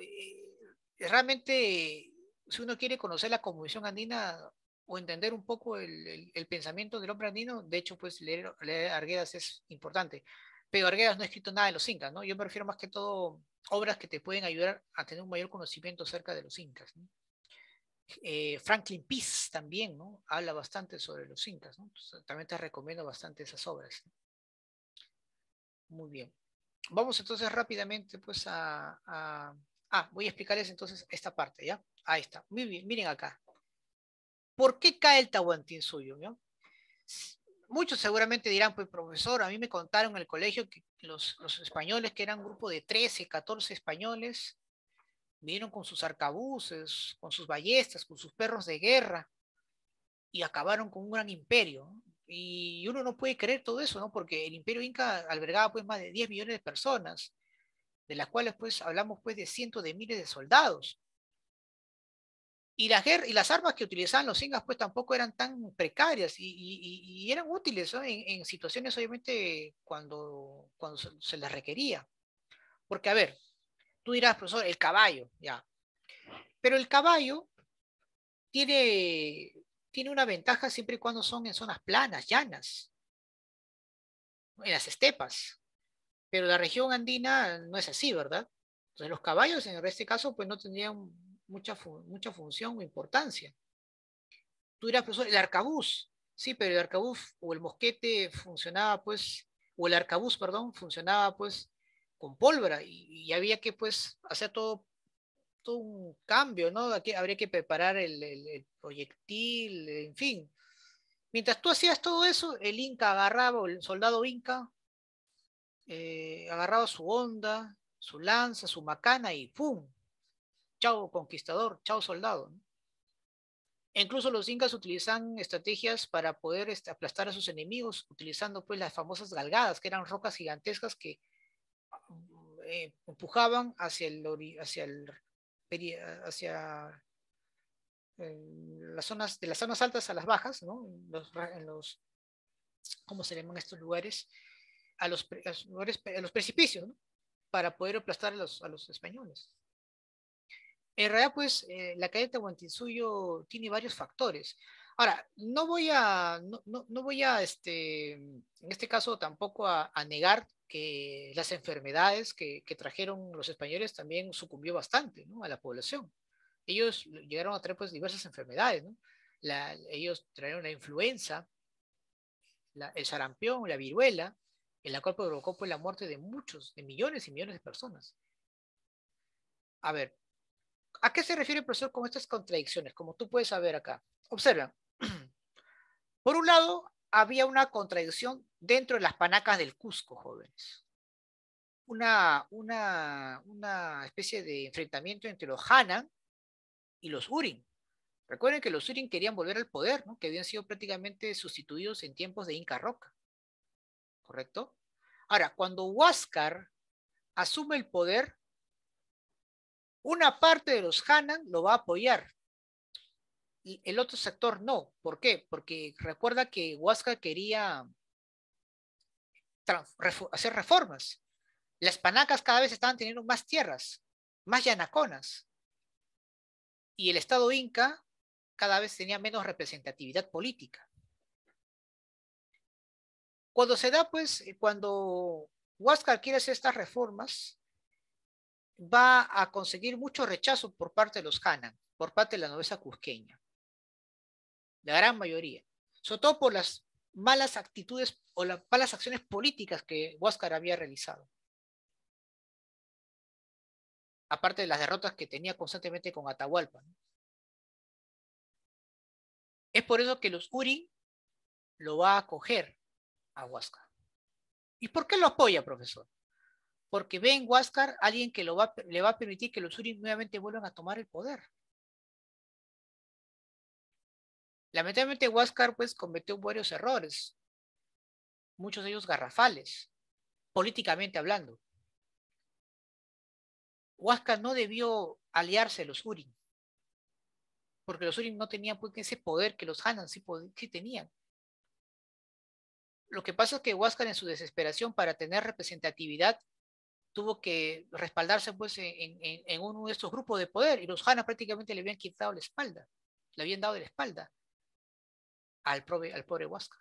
S1: realmente, si uno quiere conocer la convicción andina, o entender un poco el, pensamiento del hombre andino, de hecho, pues leer, Arguedas es importante. Pero Arguedas no ha escrito nada de los incas, ¿no? Yo me refiero más que todo obras que te pueden ayudar a tener un mayor conocimiento acerca de los incas. Eh, Franklin Pease también ¿no? habla bastante sobre los incas. ¿no? también te recomiendo bastante esas obras. Muy bien. Vamos entonces rápidamente pues a, a... Ah, voy a explicarles entonces esta parte, ¿ya? Ahí está. Muy bien, miren acá. ¿Por qué cae el Tahuantinsuyo? Suyo? Muchos seguramente dirán, pues profesor, a mí me contaron en el colegio que los, españoles, que eran un grupo de 13, 14 españoles, vinieron con sus arcabuces, con sus ballestas, con sus perros de guerra y acabaron con un gran imperio. Y uno no puede creer todo eso, ¿no? Porque el imperio inca albergaba pues más de 10 millones de personas, de las cuales pues hablamos pues de cientos de miles de soldados. Y las, armas que utilizaban los incas pues tampoco eran tan precarias y, eran útiles en, situaciones obviamente cuando, cuando se, las requería. Porque a ver, tú dirás, profesor, el caballo, ya. Pero el caballo tiene, tiene una ventaja siempre y cuando son en zonas planas, llanas, en las estepas. Pero la región andina no es así, ¿verdad? Entonces los caballos en este caso pues no tendrían mucha, mucha función o importancia. Tú dirás, el arcabuz. Sí, pero el arcabuz o el mosquete funcionaba, pues, o el arcabuz, perdón, funcionaba, pues, con pólvora y, había que, pues, hacer todo, todo un cambio, ¿no? Aquí habría que preparar el, proyectil, en fin. Mientras tú hacías todo eso, el inca agarraba, el soldado inca eh, agarraba su onda, su lanza, su macana y ¡pum! Chao conquistador, chao soldado. incluso los incas utilizan estrategias para poder este, aplastar a sus enemigos, utilizando pues las famosas galgadas, que eran rocas gigantescas que eh, empujaban hacia el, hacia el hacia eh, las zonas de las zonas altas a las bajas, ¿no? en los ¿cómo se llaman estos lugares? A los, a los precipicios, ¿no? Para poder aplastar a los, a los españoles. En realidad, pues, eh, la caída de Tahuantinsuyo tiene varios factores. Ahora, no voy a, no, no, voy a, este, en este caso tampoco a, negar que las enfermedades que, trajeron los españoles también sucumbió bastante ¿no? a la población. Ellos llegaron a traer pues, diversas enfermedades. ¿no? La, ellos trajeron la influenza, el sarampión, la viruela, en la cual provocó pues, la muerte de muchos, de millones y millones de personas. A ver, ¿A qué se refiere el profesor con estas contradicciones? Como tú puedes saber acá. Observa. Por un lado, había una contradicción dentro de las panacas del Cusco, jóvenes. Una, una, una especie de enfrentamiento entre los Hanan y los Urin. Recuerden que los Urin querían volver al poder, ¿no? que habían sido prácticamente sustituidos en tiempos de Inca Roca. ¿Correcto? Ahora, cuando Huáscar asume el poder, una parte de los Hanan lo va a apoyar. Y el otro sector no. ¿Por qué? Porque recuerda que Huasca quería hacer reformas. Las panacas cada vez estaban teniendo más tierras, más yanaconas. Y el Estado Inca cada vez tenía menos representatividad política. Cuando se da, pues, eh, cuando Huáscar quiere hacer estas reformas, va a conseguir mucho rechazo por parte de los Hanan, por parte de la nobleza cusqueña. La gran mayoría. Sobre todo por las malas actitudes o las malas acciones políticas que Huáscar había realizado. Aparte de las derrotas que tenía constantemente con Atahualpa. Es por eso que los Uri lo va a acoger a Huáscar. ¿Y por qué lo apoya, profesor? porque ve en Huáscar alguien que le va a permitir que los URI nuevamente vuelvan a tomar el poder. Lamentablemente Huáscar pues cometió varios errores, muchos de ellos garrafales, políticamente hablando. Huáscar no debió aliarse a los Uri. porque los Urim no tenían pues, ese poder que los Hanan sí, sí tenían. Lo que pasa es que Huáscar en su desesperación para tener representatividad tuvo que respaldarse pues en, uno de estos grupos de poder y los Hanas prácticamente le habían quitado la espalda, le habían dado la espalda al, pobre Huáscar.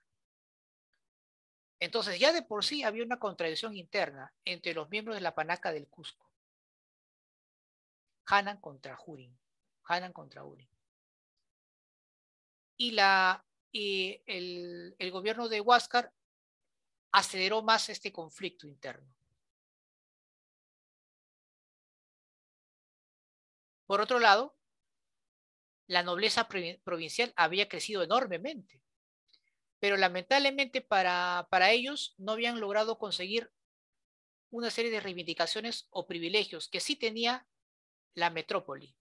S1: Entonces ya de por sí había una contradicción interna entre los miembros de la panaca del Cusco. Hanan contra Hurin. Hanan contra Hurin. Y, la, el gobierno de Huáscar aceleró más este conflicto interno Por otro lado, la nobleza provincial había crecido enormemente, pero lamentablemente para, ellos no habían logrado conseguir una serie de reivindicaciones o privilegios que sí tenía la metrópoli.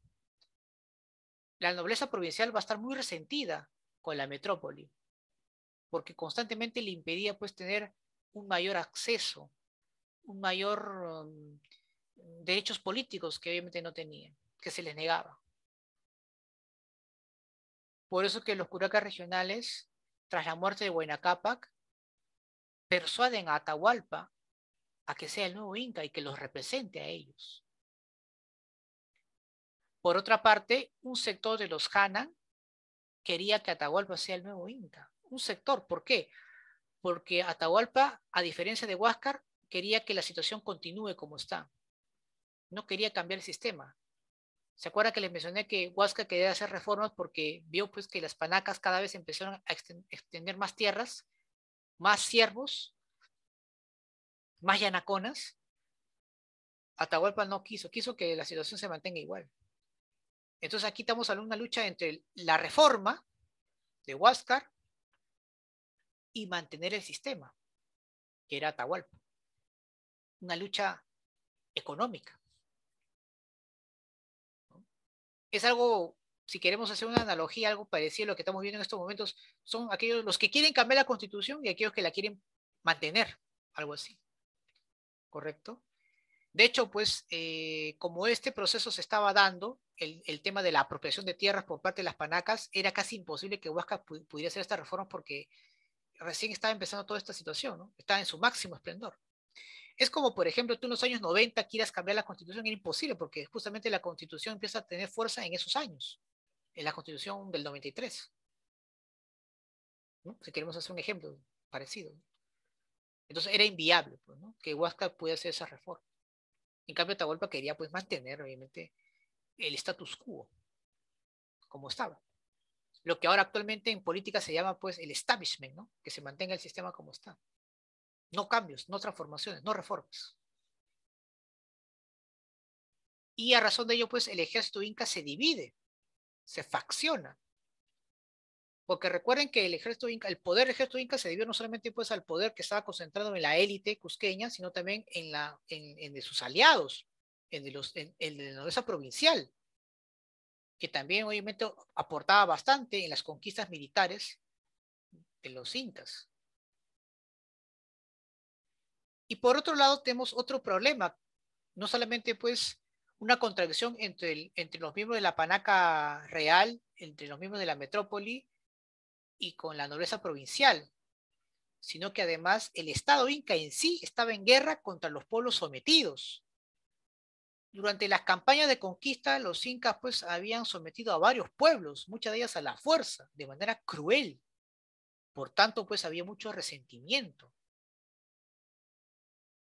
S1: La nobleza provincial va a estar muy resentida con la metrópoli, porque constantemente le impedía pues tener un mayor acceso, un mayor um, derechos políticos que obviamente no tenía que se les negaba. Por eso que los curacas regionales, tras la muerte de Capac persuaden a Atahualpa a que sea el nuevo Inca y que los represente a ellos. Por otra parte, un sector de los Hanan quería que Atahualpa sea el nuevo Inca. Un sector, ¿por qué? Porque Atahualpa, a diferencia de Huáscar, quería que la situación continúe como está. No quería cambiar el sistema. ¿Se acuerda que les mencioné que Huáscar quería hacer reformas porque vio pues que las panacas cada vez empezaron a extender más tierras, más siervos, más yanaconas? Atahualpa no quiso, quiso que la situación se mantenga igual. Entonces aquí estamos de una lucha entre la reforma de Huáscar y mantener el sistema, que era Atahualpa. Una lucha económica es algo, si queremos hacer una analogía, algo parecido a lo que estamos viendo en estos momentos, son aquellos los que quieren cambiar la constitución y aquellos que la quieren mantener, algo así. ¿Correcto? De hecho, pues, eh, como este proceso se estaba dando, el, el, tema de la apropiación de tierras por parte de las panacas, era casi imposible que Huasca pudiera hacer estas reformas porque recién estaba empezando toda esta situación, ¿no? Estaba en su máximo esplendor. Es como, por ejemplo, tú en los años 90 quieras cambiar la constitución, era imposible porque justamente la constitución empieza a tener fuerza en esos años, en la constitución del 93. Si queremos hacer un ejemplo parecido. Entonces era inviable pues, que Huáscar pudiera hacer esa reforma. En cambio, Tahualpa quería pues, mantener, obviamente, el status quo, como estaba. Lo que ahora actualmente en política se llama pues el establishment, ¿no? que se mantenga el sistema como está no cambios, no transformaciones, no reformas. Y a razón de ello, pues el ejército inca se divide, se facciona. Porque recuerden que el ejército inca, el poder del ejército inca se debió no solamente pues al poder que estaba concentrado en la élite cusqueña, sino también en, la, en, de sus aliados, en, de los, de la nobleza provincial, que también obviamente aportaba bastante en las conquistas militares de los incas. Y por otro lado, tenemos otro problema, no solamente pues una contradicción entre, entre los miembros de la Panaca Real, entre los miembros de la metrópoli y con la nobleza provincial, sino que además el Estado inca en sí estaba en guerra contra los pueblos sometidos. Durante las campañas de conquista, los incas pues habían sometido a varios pueblos, muchas de ellas a la fuerza, de manera cruel. Por tanto, pues había mucho resentimiento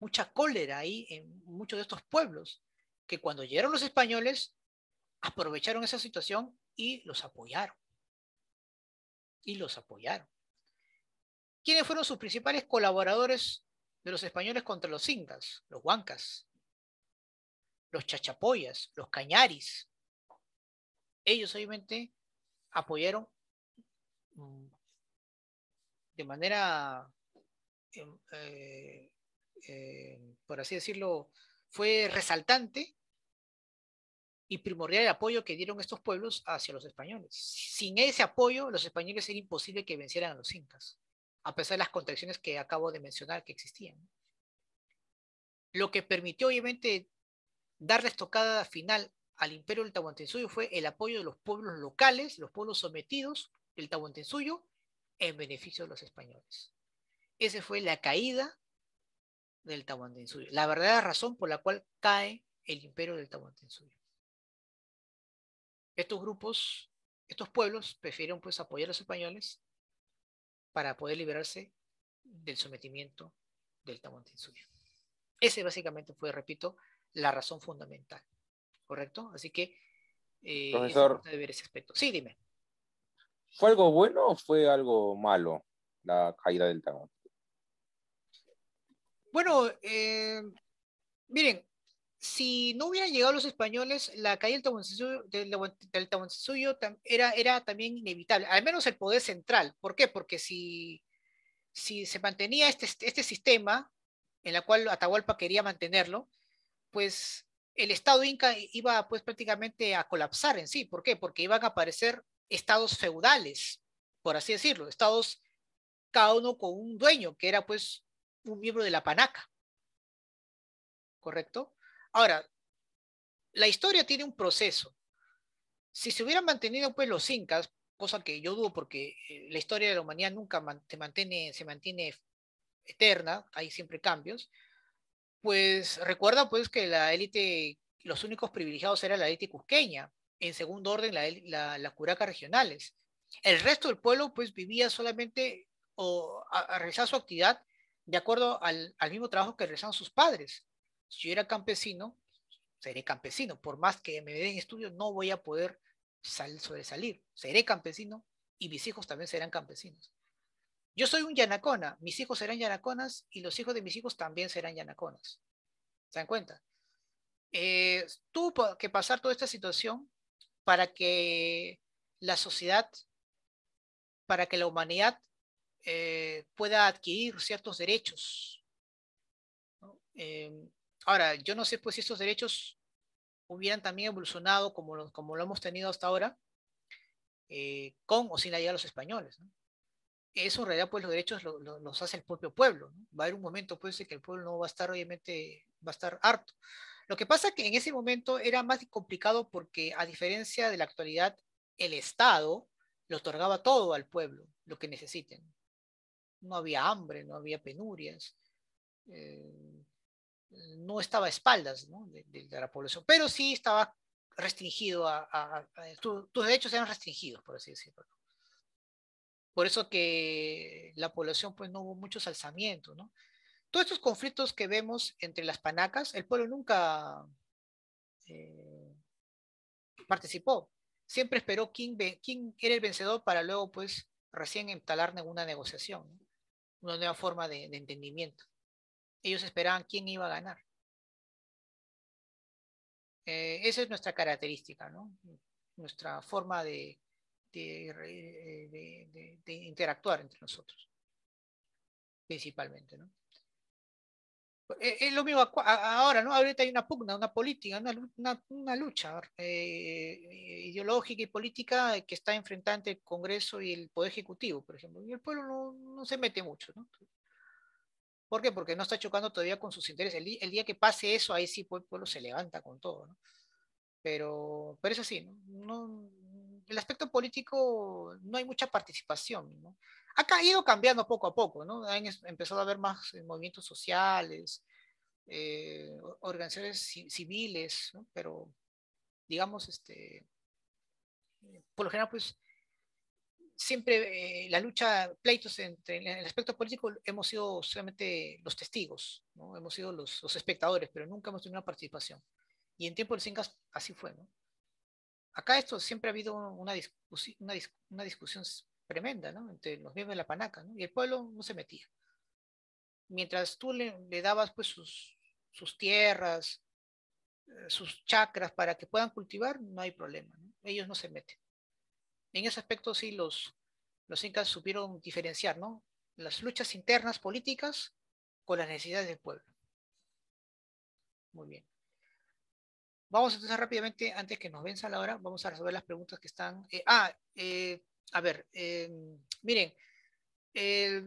S1: mucha cólera ahí en muchos de estos pueblos, que cuando llegaron los españoles, aprovecharon esa situación y los apoyaron. Y los apoyaron. ¿Quiénes fueron sus principales colaboradores de los españoles contra los incas? Los huancas, los chachapoyas, los cañaris. Ellos obviamente apoyaron mm, de manera em, eh, eh, por así decirlo, fue resaltante y primordial el apoyo que dieron estos pueblos hacia los españoles. Sin ese apoyo, los españoles era imposible que vencieran a los incas, a pesar de las contradicciones que acabo de mencionar que existían. Lo que permitió, obviamente, dar la estocada final al imperio del Tahuantinsuyo fue el apoyo de los pueblos locales, los pueblos sometidos del Tahuantinsuyo, en beneficio de los españoles. Esa fue la caída del Tahuantinsuyo, la verdadera razón por la cual cae el imperio del Tahuantinsuyo. Estos grupos, estos pueblos prefieren pues apoyar a los españoles para poder liberarse del sometimiento del Tahuantinsuyo. Ese básicamente fue, repito, la razón fundamental, ¿correcto? Así que de eh, ver ese aspecto. Sí, dime. ¿Fue algo bueno o fue algo malo la caída del Tahuantinsuyo? Bueno, eh, miren, si no hubieran llegado los españoles, la caída del era, era también inevitable, al menos el poder central. ¿Por qué? Porque si, si se mantenía este, este sistema, en la cual Atahualpa quería mantenerlo, pues el Estado Inca iba pues prácticamente a colapsar en sí. ¿Por qué? Porque iban a aparecer estados feudales, por así decirlo, estados cada uno con un dueño, que era pues un miembro de la Panaca. ¿Correcto? Ahora, la historia tiene un proceso. Si se hubieran mantenido pues los incas, cosa que yo dudo porque eh, la historia de la humanidad nunca se, mantiene, se mantiene eterna, hay siempre cambios, pues recuerda pues que la élite, los únicos privilegiados era la élite cusqueña, en segundo orden las la, curacas regionales. El resto del pueblo pues vivía solamente o a, a realizar su actividad de acuerdo al, mismo trabajo que realizaron sus padres. Si yo era campesino, seré campesino. Por más que me den estudios, no voy a poder sobresalir. Seré campesino y mis hijos también serán campesinos. Yo soy un yanacona, mis hijos serán yanaconas y los hijos de mis hijos también serán yanaconas. ¿Se dan cuenta? Eh, tuvo que pasar toda esta situación para que la sociedad, para que la humanidad eh, pueda adquirir ciertos derechos. Em, ahora, yo no sé pues, si estos derechos hubieran también evolucionado como lo, hemos tenido hasta ahora, eh, con o sin la ayuda de los españoles. Eso en realidad pues los derechos los hace el propio pueblo. Va a haber un momento pues en que el pueblo no va a estar obviamente, va a estar harto. Lo que pasa es que en ese momento era más complicado porque a diferencia de la actualidad, el Estado le otorgaba todo al pueblo, lo que necesiten no había hambre, no había penurias, eh, no estaba a espaldas ¿no? De, la población, pero sí estaba restringido, a, tus derechos eran restringidos, por así decirlo. Por eso que la población, pues no hubo muchos alzamientos, ¿no? Todos estos conflictos que vemos entre las panacas, el pueblo nunca eh, participó. Siempre esperó quién, quién era el vencedor para luego, pues, recién en una negociación. ¿no? una nueva forma de, entendimiento. Ellos esperaban quién iba a ganar. Eh, esa es nuestra característica, ¿no? nuestra forma de, de eh, interactuar entre nosotros, principalmente. ¿no? Eh, es lo mismo ahora, ¿no? Ahorita hay una pugna, una política, una, una, lucha eh, ideológica y política que está enfrentando el Congreso y el Poder Ejecutivo, por ejemplo. Y el pueblo no, no se mete mucho, ¿no? ¿Por qué? Porque no está chocando todavía con sus intereses. El, el día que pase eso, ahí sí el pueblo se levanta con todo, ¿no? Pero, pero es así, ¿no? no el aspecto político no hay mucha participación, ¿no? ha caído cambiando poco a poco, ¿no? Han empezado a haber más eh, movimientos sociales, eh, organizaciones civiles, ¿no? pero digamos, este, por lo general, pues siempre eh, la lucha, pleitos entre en el aspecto político, hemos sido solamente los testigos, ¿no? hemos sido los, espectadores, pero nunca hemos tenido una participación. Y en tiempo del Singas, así fue. ¿no? Acá esto siempre ha habido una, discusión, una, una discusión tremenda, ¿no? Entre los miembros de la panaca, ¿no? Y el pueblo no se metía. Mientras tú le, dabas pues sus, sus tierras, eh, sus chacras para que puedan cultivar, no hay problema. ¿no? Ellos no se meten. En ese aspecto sí los, los incas supieron diferenciar, ¿no? Las luchas internas políticas con las necesidades del pueblo. Muy bien. Vamos entonces rápidamente, antes que nos venza la hora, vamos a resolver las preguntas que están. Eh, ah, eh, a ver, eh, miren, eh,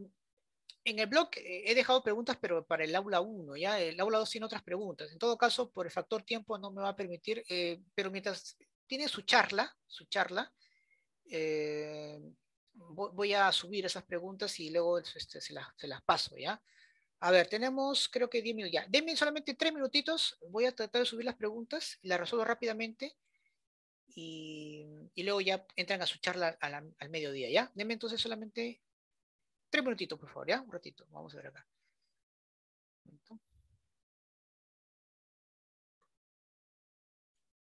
S1: en el blog eh, he dejado preguntas, pero para el aula 1, ¿ya? El aula 2 tiene otras preguntas. En todo caso, por el factor tiempo no me va a permitir, pero mientras tiene su charla, su charla, voy a subir esas preguntas y luego este, se, las, paso, ¿ya? A ver, tenemos creo que 10 minutos ya. Denme solamente 3 minutitos, voy a tratar de subir las preguntas, y las resuelvo rápidamente y, luego ya entran a su charla al mediodía, ¿ya? Deme entonces solamente tres minutitos, por favor, ¿ya? Un ratito, vamos a ver acá. Un